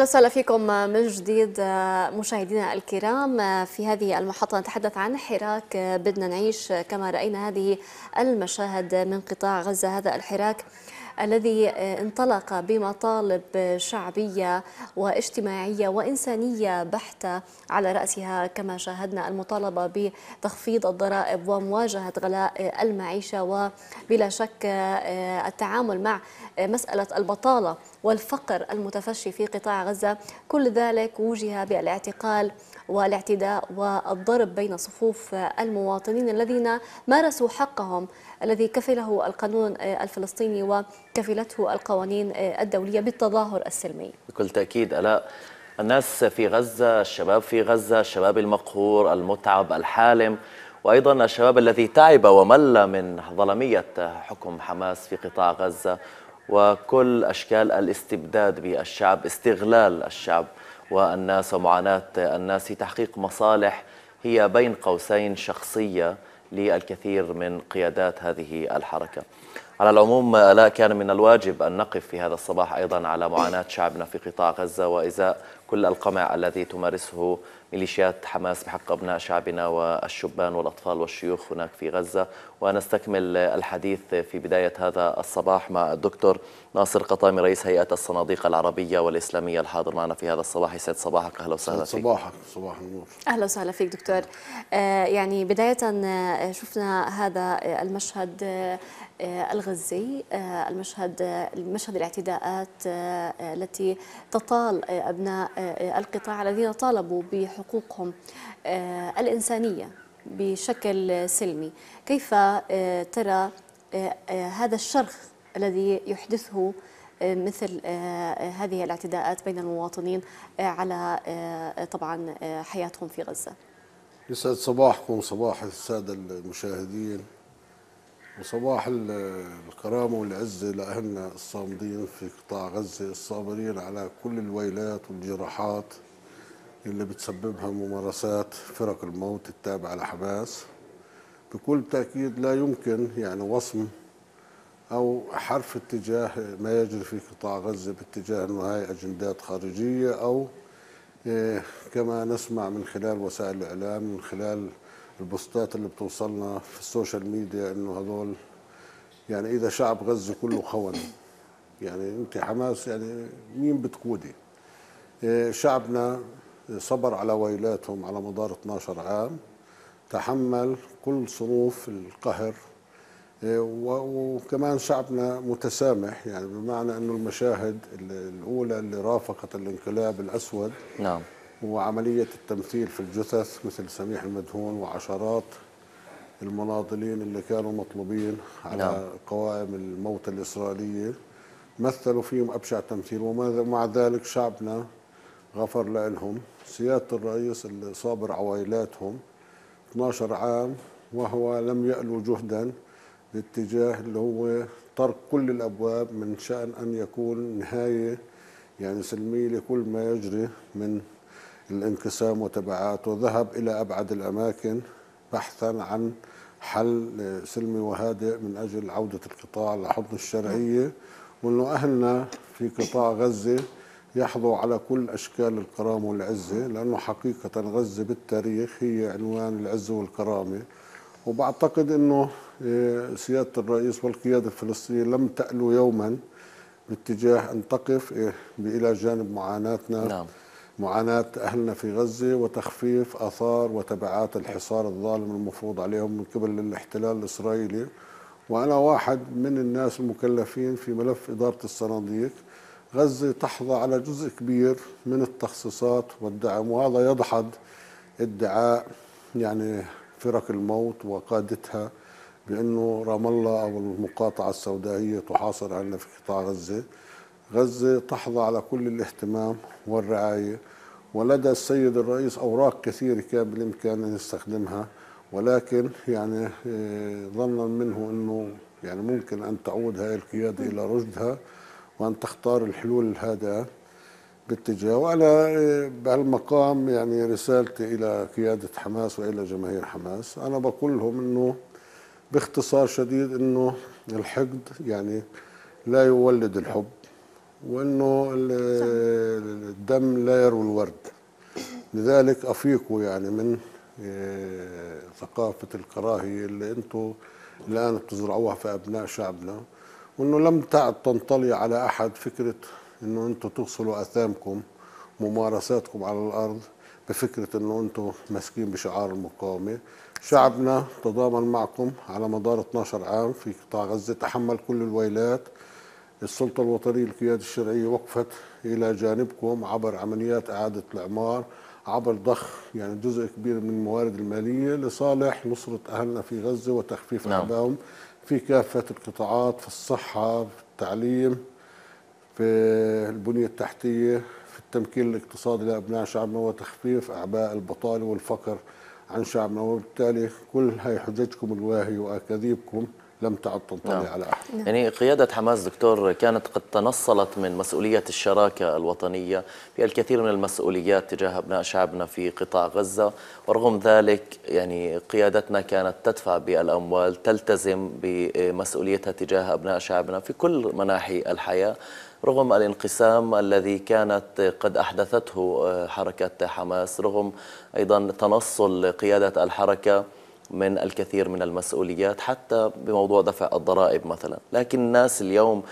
B: اهلا وسهلا فيكم من جديد مشاهدينا الكرام في هذه المحطه نتحدث عن حراك بدنا نعيش كما راينا هذه المشاهد من قطاع غزه هذا الحراك الذي آه، انطلق بمطالب شعبية واجتماعية وإنسانية بحتة على رأسها كما شاهدنا المطالبة بتخفيض الضرائب ومواجهة غلاء المعيشة وبلا شك آه، التعامل مع آه، مسألة البطالة والفقر المتفشي في قطاع غزة كل ذلك وجه بالاعتقال والاعتداء والضرب بين صفوف المواطنين الذين مارسوا حقهم الذي كفله القانون الفلسطيني وكفلته القوانين الدولية بالتظاهر السلمي
A: بكل تأكيد ألاء الناس في غزة الشباب في غزة الشباب المقهور المتعب الحالم وأيضا الشباب الذي تعب ومل من ظلمية حكم حماس في قطاع غزة وكل أشكال الاستبداد بالشعب استغلال الشعب والناس ومعاناة الناس في تحقيق مصالح هي بين قوسين شخصية للكثير من قيادات هذه الحركة على العموم لا كان من الواجب أن نقف في هذا الصباح أيضا على معاناة شعبنا في قطاع غزة وإزاء كل القمع الذي تمارسه ميليشيات حماس بحق أبناء شعبنا والشبان والأطفال والشيوخ هناك في غزة ونستكمل الحديث في بداية هذا الصباح مع الدكتور ناصر قطامي رئيس هيئة الصناديق العربية والإسلامية الحاضر معنا في هذا الصباح يسعد صباحك أهلا وسهلا فيك صباحك
F: صباح النور أهلا
B: وسهلا فيك دكتور آه، يعني بداية آه، شفنا هذا المشهد آه، الغزي المشهد المشهد الاعتداءات التي تطال ابناء القطاع الذين طالبوا بحقوقهم الانسانيه بشكل سلمي كيف آه، ترى آه، آه، هذا الشرخ الذي يحدثه مثل هذه الاعتداءات بين المواطنين على طبعا حياتهم في غزة
F: يسعد صباحكم صباح السادة المشاهدين وصباح الكرامة والعزة لأهلنا الصامدين في قطاع غزة الصابرين على كل الويلات والجراحات اللي بتسببها ممارسات فرق الموت التابعة لحماس بكل تأكيد لا يمكن يعني وصم أو حرف اتجاه ما يجري في قطاع غزة باتجاه أنه هاي أجندات خارجية أو إيه، كما نسمع من خلال وسائل الإعلام من خلال البوستات اللي بتوصلنا في السوشيال ميديا أنه هذول يعني إذا شعب غزة كله خون يعني أنت حماس يعني مين بتقودي إيه، شعبنا صبر على ويلاتهم على مدار 12 عام تحمل كل صنوف القهر إيه، وكمان شعبنا متسامح يعني بمعنى انه المشاهد الاولى اللي رافقت الانقلاب الاسود نعم وعمليه التمثيل في الجثث مثل سميح المدهون وعشرات المناضلين اللي كانوا مطلوبين على نعم. قوائم الموت الاسرائيليه مثلوا فيهم ابشع تمثيل ومع ذلك شعبنا غفر لهم سيادة الرئيس اللي صابر عوائلاتهم 12 عام وهو لم يألو جهدا باتجاه اللي هو طرق كل الأبواب من شأن أن يكون نهاية يعني سلمية لكل ما يجري من الانقسام وتبعاته ذهب إلى أبعد الأماكن بحثا عن حل سلمي وهادئ من أجل عودة القطاع لحضن الشرعية وأنه أهلنا في قطاع غزة يحظو على كل أشكال الكرامة والعزة لأنه حقيقة غزة بالتاريخ هي عنوان العزة والكرامة وبعتقد أنه آه، سيادة الرئيس والقيادة الفلسطينية لم تألو يوما باتجاه أن تقف آه، إلى جانب معاناتنا نعم. معاناة أهلنا في غزة وتخفيف آثار وتبعات الحصار الظالم المفروض عليهم من قبل الاحتلال الإسرائيلي وأنا واحد من الناس المكلفين في ملف إدارة الصناديق غزة تحظى على جزء كبير من التخصيصات والدعم وهذا يدحض ادعاء يعني فرق الموت وقادتها بأنه رام الله أو المقاطعة السوداء هي تحاصر عندنا في قطاع غزة غزة تحظى على كل الاهتمام والرعاية ولدى السيد الرئيس أوراق كثيرة كان بالإمكان أن يستخدمها ولكن يعني آه، ظنا منه أنه يعني ممكن أن تعود هذه القيادة إلى رشدها وأن تختار الحلول الهادئة باتجاه وأنا بهالمقام يعني رسالتي إلى قيادة حماس وإلى جماهير حماس أنا بقول لهم أنه باختصار شديد أنه الحقد يعني لا يولد الحب وأنه الدم لا يروي الورد لذلك أفيقوا يعني من آه، ثقافة الكراهية اللي أنتم الآن بتزرعوها في أبناء شعبنا وانه لم تعد تنطلي على احد فكره انه انتم تغسلوا اثامكم ممارساتكم على الارض بفكره انه انتم ماسكين بشعار المقاومه شعبنا تضامن معكم على مدار 12 عام في قطاع غزه تحمل كل الويلات السلطة الوطنية للقيادة الشرعية وقفت إلى جانبكم عبر عمليات إعادة الإعمار عبر ضخ يعني جزء كبير من الموارد المالية لصالح نصرة أهلنا في غزة وتخفيف نعم. في كافة القطاعات في الصحة في التعليم في البنية التحتية في التمكين الاقتصادي لأبناء شعبنا وتخفيف أعباء البطالة والفقر عن شعبنا وبالتالي كل هاي حججكم الواهية وأكاذيبكم لم تعد تنطلي نعم. على أحد
A: نعم. يعني قيادة حماس دكتور كانت قد تنصلت من مسؤولية الشراكة الوطنية في الكثير من المسؤوليات تجاه أبناء شعبنا في قطاع غزة ورغم ذلك يعني قيادتنا كانت تدفع بالأموال تلتزم بمسؤوليتها تجاه أبناء شعبنا في كل مناحي الحياة رغم الانقسام الذي كانت قد أحدثته آه، حركة حماس رغم أيضا تنصل قيادة الحركة من الكثير من المسؤوليات حتى بموضوع دفع الضرائب مثلا لكن الناس اليوم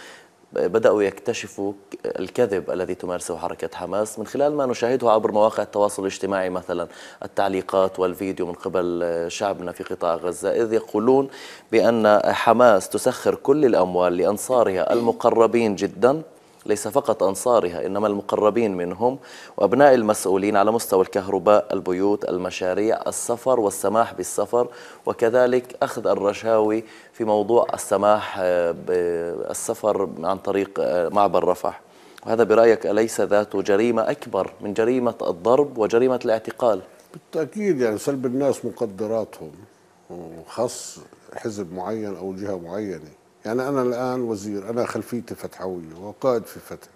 A: بدأوا يكتشفوا الكذب الذي تمارسه حركة حماس من خلال ما نشاهده عبر مواقع التواصل الاجتماعي مثلا التعليقات والفيديو من قبل شعبنا في قطاع غزة إذ يقولون بأن حماس تسخر كل الأموال لأنصارها المقربين جدا ليس فقط أنصارها إنما المقربين منهم وأبناء المسؤولين على مستوى الكهرباء البيوت المشاريع السفر والسماح بالسفر وكذلك أخذ الرشاوي في موضوع السماح آه، بالسفر عن طريق آه، معبر رفح وهذا برأيك أليس ذاته جريمة أكبر من جريمة الضرب وجريمة الاعتقال
F: بالتأكيد يعني سلب الناس مقدراتهم وخص حزب معين أو جهة معينة يعني أنا الآن وزير أنا خلفيتي فتحوية وقائد في فتح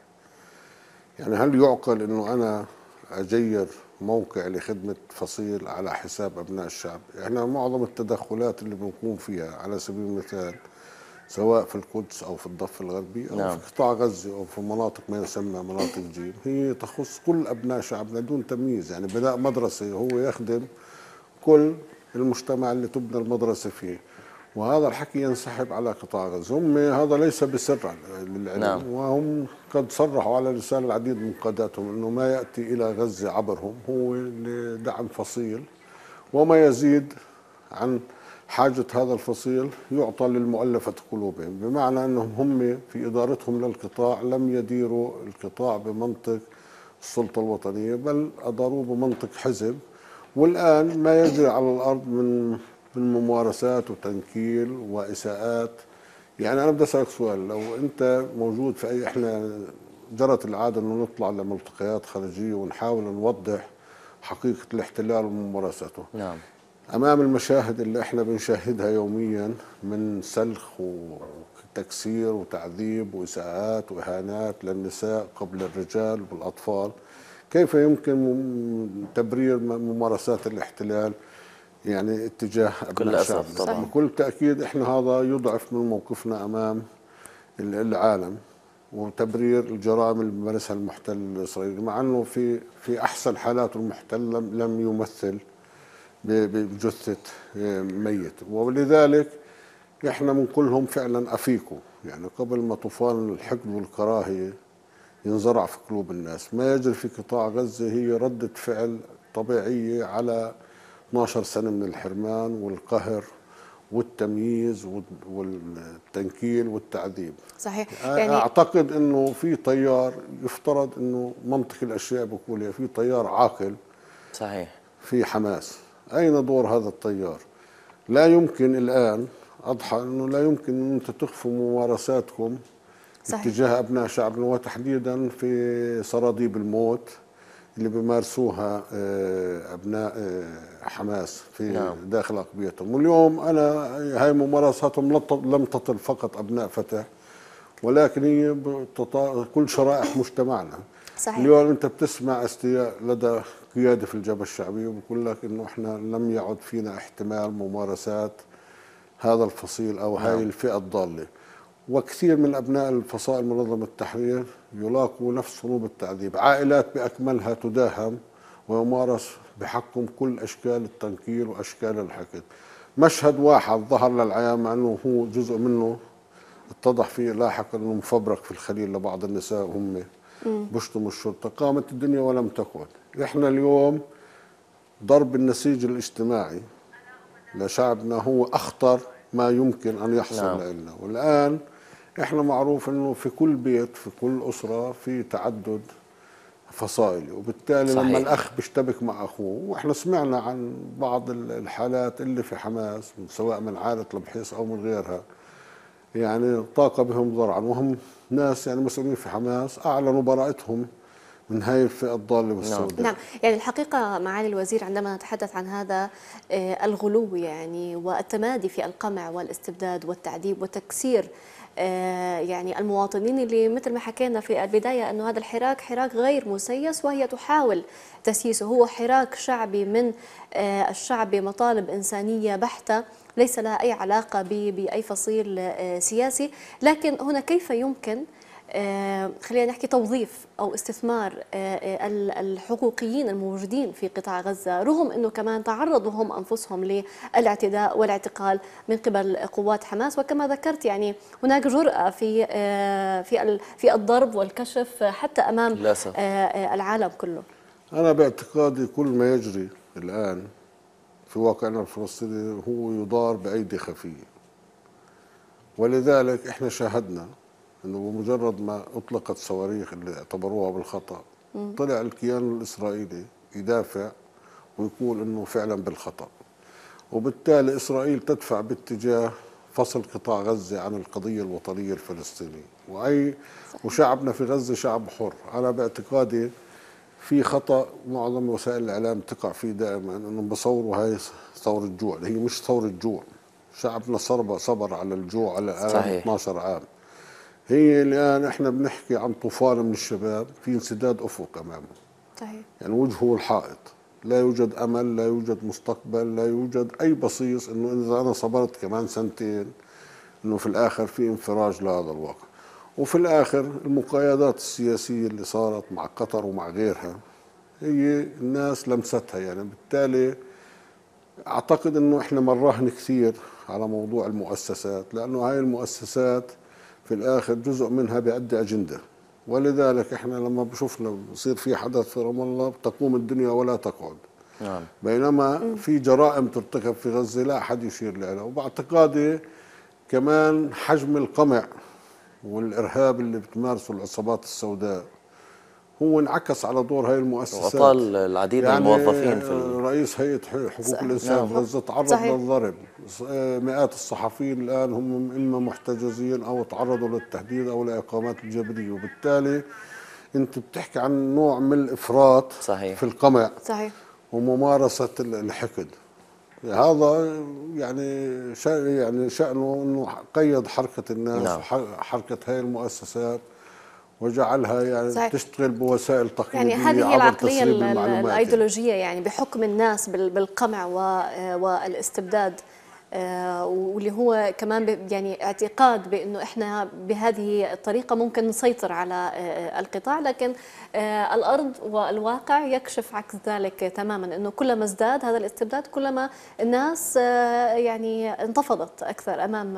F: يعني هل يعقل أنه أنا أجير موقع لخدمة فصيل على حساب أبناء الشعب إحنا معظم التدخلات اللي بنقوم فيها على سبيل المثال سواء في القدس أو في الضفة الغربية أو نعم. في قطاع غزة أو في مناطق ما يسمى مناطق جيم هي تخص كل أبناء شعبنا دون تمييز يعني بناء مدرسة هو يخدم كل المجتمع اللي تبنى المدرسة فيه وهذا الحكي ينسحب على قطاع غزة هم هذا ليس بسر للعلم نعم. وهم قد صرحوا على لسان العديد من قاداتهم أنه ما يأتي إلى غزة عبرهم هو لدعم فصيل وما يزيد عن حاجة هذا الفصيل يعطى للمؤلفة قلوبهم بمعنى أنهم هم في إدارتهم للقطاع لم يديروا القطاع بمنطق السلطة الوطنية بل أداروه بمنطق حزب والآن ما يجري على الأرض من من ممارسات وتنكيل واساءات يعني انا بدي اسالك سؤال لو انت موجود في اي احنا جرت العاده انه نطلع لملتقيات خارجيه ونحاول نوضح حقيقه الاحتلال وممارساته نعم امام المشاهد اللي احنا بنشاهدها يوميا من سلخ وتكسير وتعذيب واساءات واهانات للنساء قبل الرجال والاطفال كيف يمكن تبرير ممارسات الاحتلال يعني اتجاه ابناء شعبنا طبعا بكل تاكيد احنا هذا يضعف من موقفنا امام العالم وتبرير الجرائم اللي بمارسها المحتل الاسرائيلي مع انه في في احسن حالات المحتل لم, لم يمثل بجثه آه، ميت ولذلك احنا بنقول لهم فعلا افيكوا يعني قبل ما طوفان الحقد والكراهيه ينزرع في قلوب الناس ما يجري في قطاع غزه هي رده فعل طبيعيه على 12 سنة من الحرمان والقهر والتمييز والتنكيل والتعذيب
G: صحيح يعني
F: اعتقد انه في تيار يفترض انه منطق الاشياء بقولها في تيار عاقل صحيح في حماس اين دور هذا التيار لا يمكن الان اضحى انه لا يمكن ان انت تخفوا ممارساتكم صحيح. اتجاه ابناء شعبنا وتحديدا في سراديب الموت اللي بيمارسوها آه، ابناء آه، حماس في نعم. داخل اقبيتهم واليوم انا هاي ممارساتهم لم تطل فقط ابناء فتح ولكن هي كل شرائح مجتمعنا صحيح. اليوم انت بتسمع استياء لدى قياده في الجبهه الشعبيه وبقول لك انه احنا لم يعد فينا احتمال ممارسات هذا الفصيل او نعم. هاي الفئه الضاله وكثير من أبناء الفصائل منظمة التحرير يلاقوا نفس صلوب التعذيب عائلات بأكملها تداهم ويمارس بحقهم كل أشكال التنكير وأشكال الحقد مشهد واحد ظهر للعيان مع أنه هو جزء منه اتضح فيه لاحقا أنه مفبرك في الخليل لبعض النساء هم بشتموا الشرطة قامت الدنيا ولم تكن إحنا اليوم ضرب النسيج الاجتماعي لشعبنا هو أخطر ما يمكن أن يحصل نعم. لنا والآن احنا معروف انه في كل بيت في كل اسره في تعدد فصائلي وبالتالي صحيح. لما الاخ بيشتبك مع اخوه واحنا سمعنا عن بعض الحالات اللي في حماس سواء من عائله لمحيص او من غيرها يعني طاقة بهم ضرعا وهم ناس يعني مسؤولين في حماس أعلنوا براءتهم من هاي الفئة الضالة والسوداء نعم. نعم.
B: يعني الحقيقة معالي الوزير عندما نتحدث عن هذا آه، الغلو يعني والتمادي في القمع والاستبداد والتعذيب وتكسير آه، يعني المواطنين اللي مثل ما حكينا في البداية أنه هذا الحراك حراك غير مسيس وهي تحاول تسييسه هو حراك شعبي من آه، الشعب بمطالب إنسانية بحتة ليس لها أي علاقة بأي فصيل آه، سياسي لكن هنا كيف يمكن آه، خلينا نحكي توظيف او استثمار آه، آه، الحقوقيين الموجودين في قطاع غزه رغم انه كمان تعرضوا هم انفسهم للاعتداء والاعتقال من قبل قوات حماس وكما ذكرت يعني هناك جرأه في في في الضرب والكشف حتى امام العالم كله
F: انا باعتقادي كل ما يجري الان في واقعنا الفلسطيني هو يدار بايدي خفيه ولذلك احنا شاهدنا انه بمجرد ما اطلقت صواريخ اللي اعتبروها بالخطا طلع الكيان الاسرائيلي يدافع ويقول انه فعلا بالخطا وبالتالي اسرائيل تدفع باتجاه فصل قطاع غزه عن القضيه الوطنيه الفلسطينيه واي وشعبنا في غزه شعب حر انا باعتقادي في خطا معظم وسائل الاعلام تقع فيه دائما انهم بصوروا هاي ثوره جوع هي مش ثوره جوع شعبنا صبر صبر على الجوع على صحيح. 12 عام هي الان احنا بنحكي عن طوفان من الشباب في انسداد افق امامه صحيح يعني وجهه الحائط لا يوجد امل لا يوجد مستقبل لا يوجد اي بصيص انه اذا انا صبرت كمان سنتين انه في الاخر في انفراج لهذا الواقع وفي الاخر المقايضات السياسيه اللي صارت مع قطر ومع غيرها هي الناس لمستها يعني بالتالي اعتقد انه احنا مرهن كثير على موضوع المؤسسات لانه هاي المؤسسات في الاخر جزء منها بيأدي اجنده ولذلك احنا لما بشوفنا بصير في حدث في رام الله تقوم الدنيا ولا تقعد نعم. بينما في جرائم ترتكب في غزه لا احد يشير لها وباعتقادي كمان حجم القمع والارهاب اللي بتمارسه العصابات السوداء هو انعكس على دور هاي المؤسسات وطال العديد من يعني الموظفين في رئيس هيئة حقوق الإنسان غزة نعم. تعرض للضرب آه، مئات الصحفيين الآن هم إما محتجزين أو تعرضوا للتهديد أو لإقامات الجبرية وبالتالي أنت بتحكي عن نوع من الإفراط صحيح. في القمع صحيح. وممارسة الحقد هذا يعني شأن يعني شأنه أنه قيد حركة الناس نعم. وحركة هاي المؤسسات وجعلها يعني صحيح. تشتغل بوسائل تقليديه يعني هذه هي العقليه الايديولوجيه
B: يعني بحكم الناس بالقمع والاستبداد آه، واللي هو كمان يعني اعتقاد بانه احنا بهذه الطريقه ممكن نسيطر على آه، القطاع لكن آه، الارض والواقع يكشف عكس ذلك تماما انه كلما ازداد هذا الاستبداد كلما الناس يعني انتفضت اكثر امام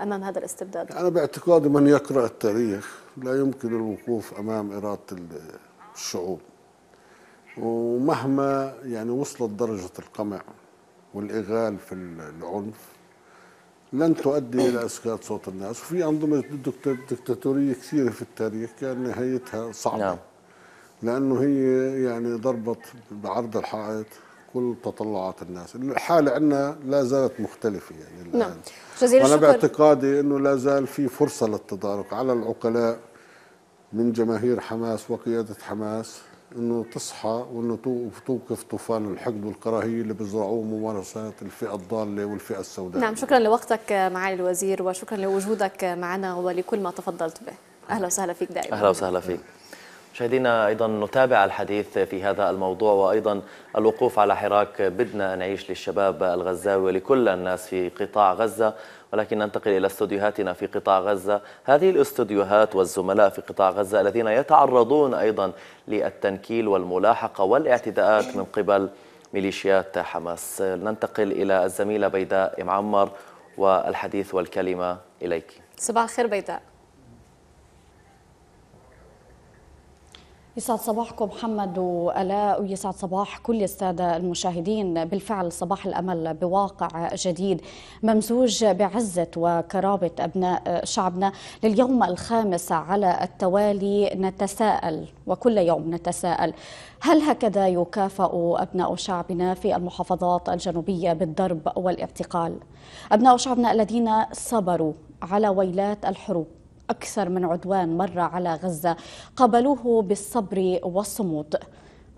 B: امام هذا الاستبداد؟ انا
F: باعتقادي من يقرا التاريخ لا يمكن الوقوف امام اراده الشعوب ومهما يعني وصلت درجه القمع والإغال في العنف لن تؤدي إلى إسكات صوت الناس وفي أنظمة دكتاتورية كثيرة في التاريخ كان نهايتها صعبة نعم. لأنه هي يعني ضربت بعرض الحائط كل تطلعات الناس الحالة عندنا لا زالت مختلفة يعني الآن. نعم جزيل وأنا الشكر. باعتقادي أنه لا زال في فرصة للتدارك على العقلاء من جماهير حماس وقيادة حماس أنه تصحى وأنه توقف طوفان الحقد والكراهية اللي بيزرعوه ممارسات الفئة الضالة والفئة السوداء نعم
B: شكرا لوقتك معالي الوزير وشكرا لوجودك معنا ولكل ما تفضلت به أهلا وسهلا فيك دائما أهلا
F: وسهلا فيك
A: مشاهدينا ايضا نتابع الحديث في هذا الموضوع وايضا الوقوف على حراك بدنا نعيش للشباب الغزاوي ولكل الناس في قطاع غزه ولكن ننتقل الى استوديوهاتنا في قطاع غزه، هذه الاستوديوهات والزملاء في قطاع غزه الذين يتعرضون ايضا للتنكيل والملاحقه والاعتداءات من قبل ميليشيات حماس. ننتقل الى الزميله بيداء معمر والحديث والكلمه
B: اليك. صباح الخير بيداء.
G: يسعد صباحكم محمد وألاء ويسعد صباح كل السادة المشاهدين بالفعل صباح الأمل بواقع جديد ممزوج بعزة وكرابة أبناء شعبنا لليوم الخامس على التوالي نتساءل وكل يوم نتساءل هل هكذا يكافأ أبناء شعبنا في المحافظات الجنوبية بالضرب والاعتقال؟ أبناء شعبنا الذين صبروا على ويلات الحروب أكثر من عدوان مر على غزة قابلوه بالصبر والصمود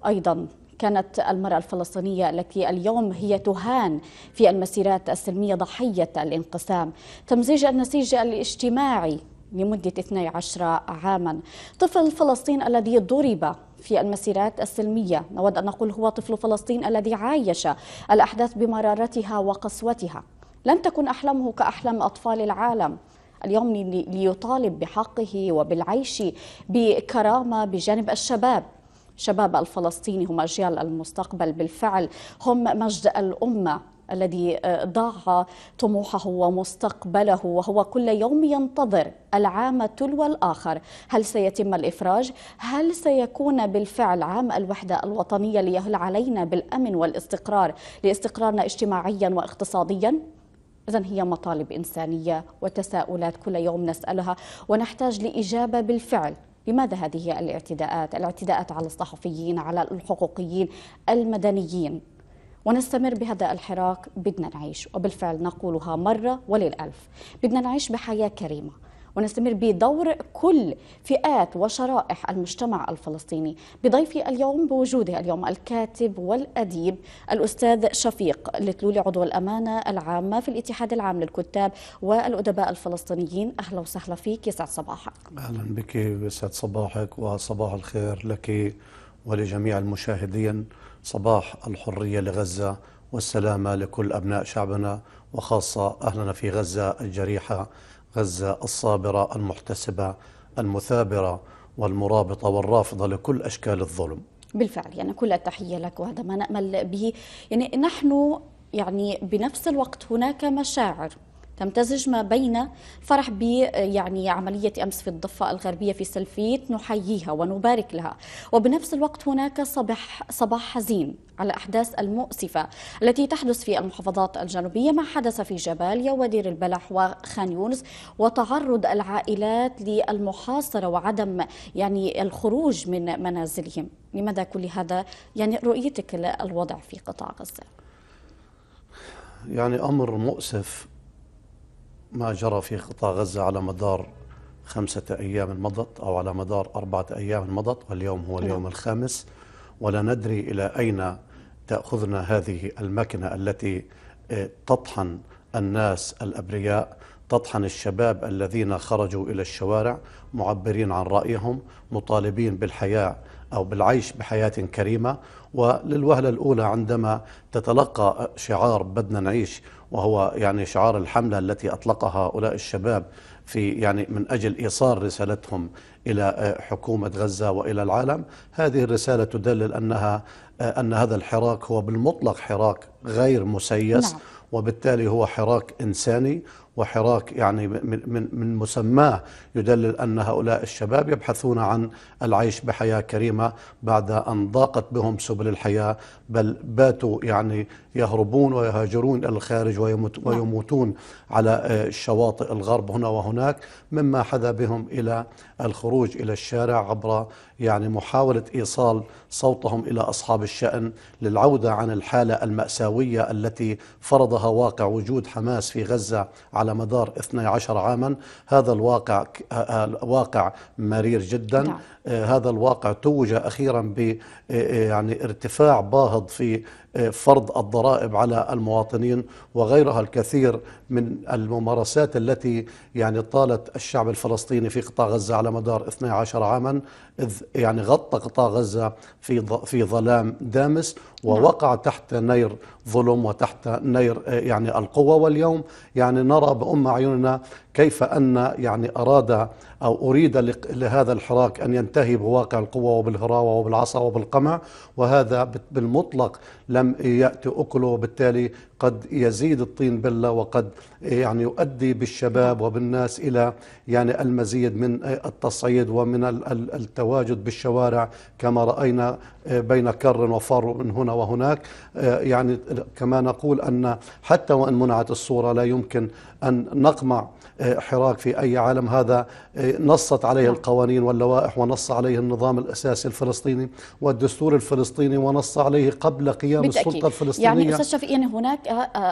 G: أيضا كانت المرأة الفلسطينية التي اليوم هي تهان في المسيرات السلمية ضحية الانقسام تمزيج النسيج الاجتماعي لمدة 12 عاما طفل فلسطين الذي ضرب في المسيرات السلمية نود أن نقول هو طفل فلسطين الذي عايش الأحداث بمرارتها وقسوتها لم تكن أحلامه كأحلام أطفال العالم اليوم ليطالب بحقه وبالعيش بكرامة بجانب الشباب شباب الفلسطيني هم أجيال المستقبل بالفعل هم مجد الأمة الذي آه، ضاع طموحه ومستقبله وهو كل يوم ينتظر العام تلو الآخر هل سيتم الإفراج؟ هل سيكون بالفعل عام الوحدة الوطنية ليهل علينا بالأمن والاستقرار لاستقرارنا اجتماعيا واقتصاديا؟ إذا هي مطالب إنسانية وتساؤلات كل يوم نسألها ونحتاج لإجابة بالفعل لماذا هذه الاعتداءات الاعتداءات على الصحفيين على الحقوقيين المدنيين ونستمر بهذا الحراك بدنا نعيش وبالفعل نقولها مرة وللألف بدنا نعيش بحياة كريمة ونستمر بدور كل فئات وشرائح المجتمع الفلسطيني بضيفي اليوم بوجوده اليوم الكاتب والأديب الأستاذ شفيق لتلولي عضو الأمانة العامة في الاتحاد العام للكتاب والأدباء الفلسطينيين أهلا وسهلا فيك يسعد صباحك
H: أهلا بك يسعد صباحك وصباح الخير لك ولجميع المشاهدين صباح الحرية لغزة والسلامة لكل أبناء شعبنا وخاصة أهلنا في غزة الجريحة غزة الصابرة المحتسبة المثابرة والمرابطة والرافضة لكل أشكال الظلم
G: بالفعل يعني كل التحية لك وهذا ما نأمل به يعني نحن يعني بنفس الوقت هناك مشاعر تمتزج ما بين فرح ب يعني عملية أمس في الضفة الغربية في سلفيت نحييها ونبارك لها وبنفس الوقت هناك صباح صباح حزين على الأحداث المؤسفة التي تحدث في المحافظات الجنوبية ما حدث في جباليا ودير البلح وخان يونس وتعرض العائلات للمحاصرة وعدم يعني الخروج من منازلهم لماذا كل هذا يعني رؤيتك للوضع في قطاع غزة
H: يعني أمر مؤسف ما جرى في قطاع غزة على مدار خمسة أيام مضت أو على مدار أربعة أيام مضت واليوم هو اليوم نعم. الخامس ولا ندري إلى أين تأخذنا هذه المكنة التي آه، تطحن الناس الأبرياء تطحن الشباب الذين خرجوا إلى الشوارع معبرين عن رأيهم مطالبين بالحياة أو بالعيش بحياة كريمة وللوهلة الأولى عندما تتلقى شعار بدنا نعيش وهو يعني شعار الحملة التي أطلقها هؤلاء الشباب في يعني من أجل إيصال رسالتهم إلى آه، حكومة غزة وإلى العالم هذه الرسالة تدلل أنها آه، أن هذا الحراك هو بالمطلق حراك غير مسيس نعم. وبالتالي هو حراك إنساني وحراك يعني من, من مسماه يدلل أن هؤلاء الشباب يبحثون عن العيش بحياة كريمة بعد أن ضاقت بهم سبل الحياة بل باتوا يعني يهربون ويهاجرون إلى الخارج نعم. ويموتون على الشواطئ آه، الغرب هنا وهناك مما حدا بهم إلى الخروج إلى الشارع عبر يعني محاولة إيصال صوتهم إلى أصحاب الشأن للعودة عن الحالة المأساوية التي فرضها واقع وجود حماس في غزة على على مدار 12 عاما هذا الواقع آه، آه، واقع مرير جدا نعم. آه، هذا الواقع توج اخيرا ب يعني ارتفاع باهظ في فرض الضرائب على المواطنين وغيرها الكثير من الممارسات التي يعني طالت الشعب الفلسطيني في قطاع غزة على مدار 12 عاما إذ يعني غطى قطاع غزة في في ظلام دامس نعم. ووقع تحت نير ظلم وتحت نير يعني القوة واليوم يعني نرى بأم عيوننا كيف أن يعني أراد أو أريد لهذا الحراك أن ينتهي بواقع القوة وبالهراوة وبالعصا وبالقمع وهذا بالمطلق لم يأتي أكله وبالتالي قد يزيد الطين بلة وقد يعني يؤدي بالشباب وبالناس إلى يعني المزيد من التصعيد ومن التواجد بالشوارع كما رأينا آه، بين كر وفر من هنا وهناك آه، يعني كما نقول أن حتى وإن منعت الصورة لا يمكن أن نقمع حراك في أي عالم هذا آه، نصت عليه نعم. القوانين واللوائح ونص عليه النظام الأساسي الفلسطيني والدستور الفلسطيني ونص عليه قبل قيام بالتأكيد. السلطة يعني الفلسطينية يعني أستاذ
G: يعني هناك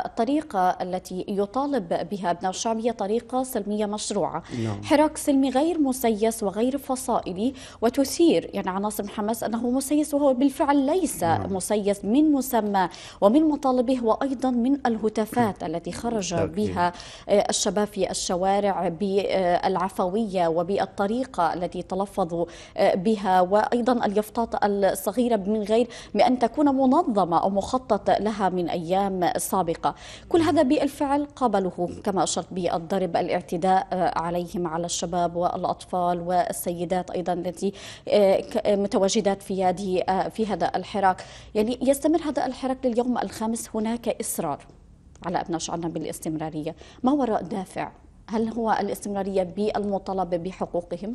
G: الطريقة آه، آه، التي يطالب بها ابناء الشعب هي طريقة سلمية مشروعة نعم. حراك سلمي غير مسيس وغير فصائلي وتثير يعني عناصر حماس أنه مسيس وهو بالفعل ليس نعم. مسيس من مسمى ومن مطالبه وأيضا من الهتافات التي خرج بها الشباب في الشوارع الشوارع بالعفوية وبالطريقة التي تلفظوا آه، بها وأيضا اليافطات الصغيرة من غير أن تكون منظمة أو مخطط لها من أيام سابقة كل هذا بالفعل قابله كما أشرت بالضرب الاعتداء آه، عليهم على الشباب والأطفال والسيدات أيضا التي آه، متواجدات في هذه في هذا الحراك يعني يستمر هذا الحراك لليوم الخامس هناك إصرار على أبناء شعرنا بالاستمرارية ما وراء دافع هل هو الاستمرارية بالمطالبة بحقوقهم؟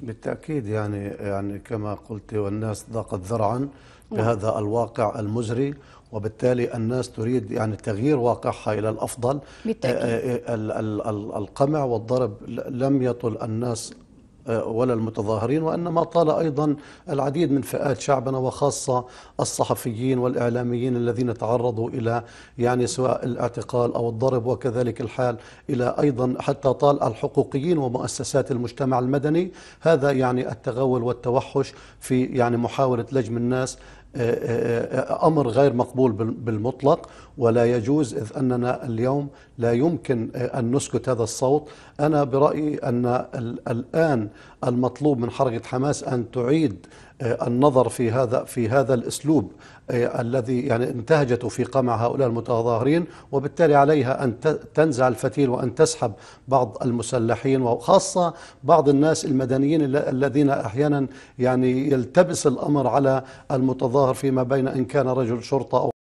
H: بالتأكيد يعني يعني كما قلت والناس ضاقت ذرعا نعم. بهذا الواقع المزري وبالتالي الناس تريد يعني تغيير واقعها إلى الأفضل بالتأكيد. آه، آه، آه، القمع والضرب لم يطل الناس آه، ولا المتظاهرين وانما طال ايضا العديد من فئات شعبنا وخاصه الصحفيين والاعلاميين الذين تعرضوا الى يعني سواء الاعتقال او الضرب وكذلك الحال الى ايضا حتى طال الحقوقيين ومؤسسات المجتمع المدني هذا يعني التغول والتوحش في يعني محاوله لجم الناس آه، آه، آه، امر غير مقبول بالمطلق ولا يجوز اذ اننا اليوم لا يمكن ان نسكت هذا الصوت، انا برايي ان الان المطلوب من حركه حماس ان تعيد النظر في هذا في هذا الاسلوب الذي يعني انتهجته في قمع هؤلاء المتظاهرين وبالتالي عليها أن تنزع الفتيل وأن تسحب بعض المسلحين وخاصة بعض الناس المدنيين الذين أحيانا يعني يلتبس الأمر على المتظاهر فيما بين إن كان رجل شرطة أو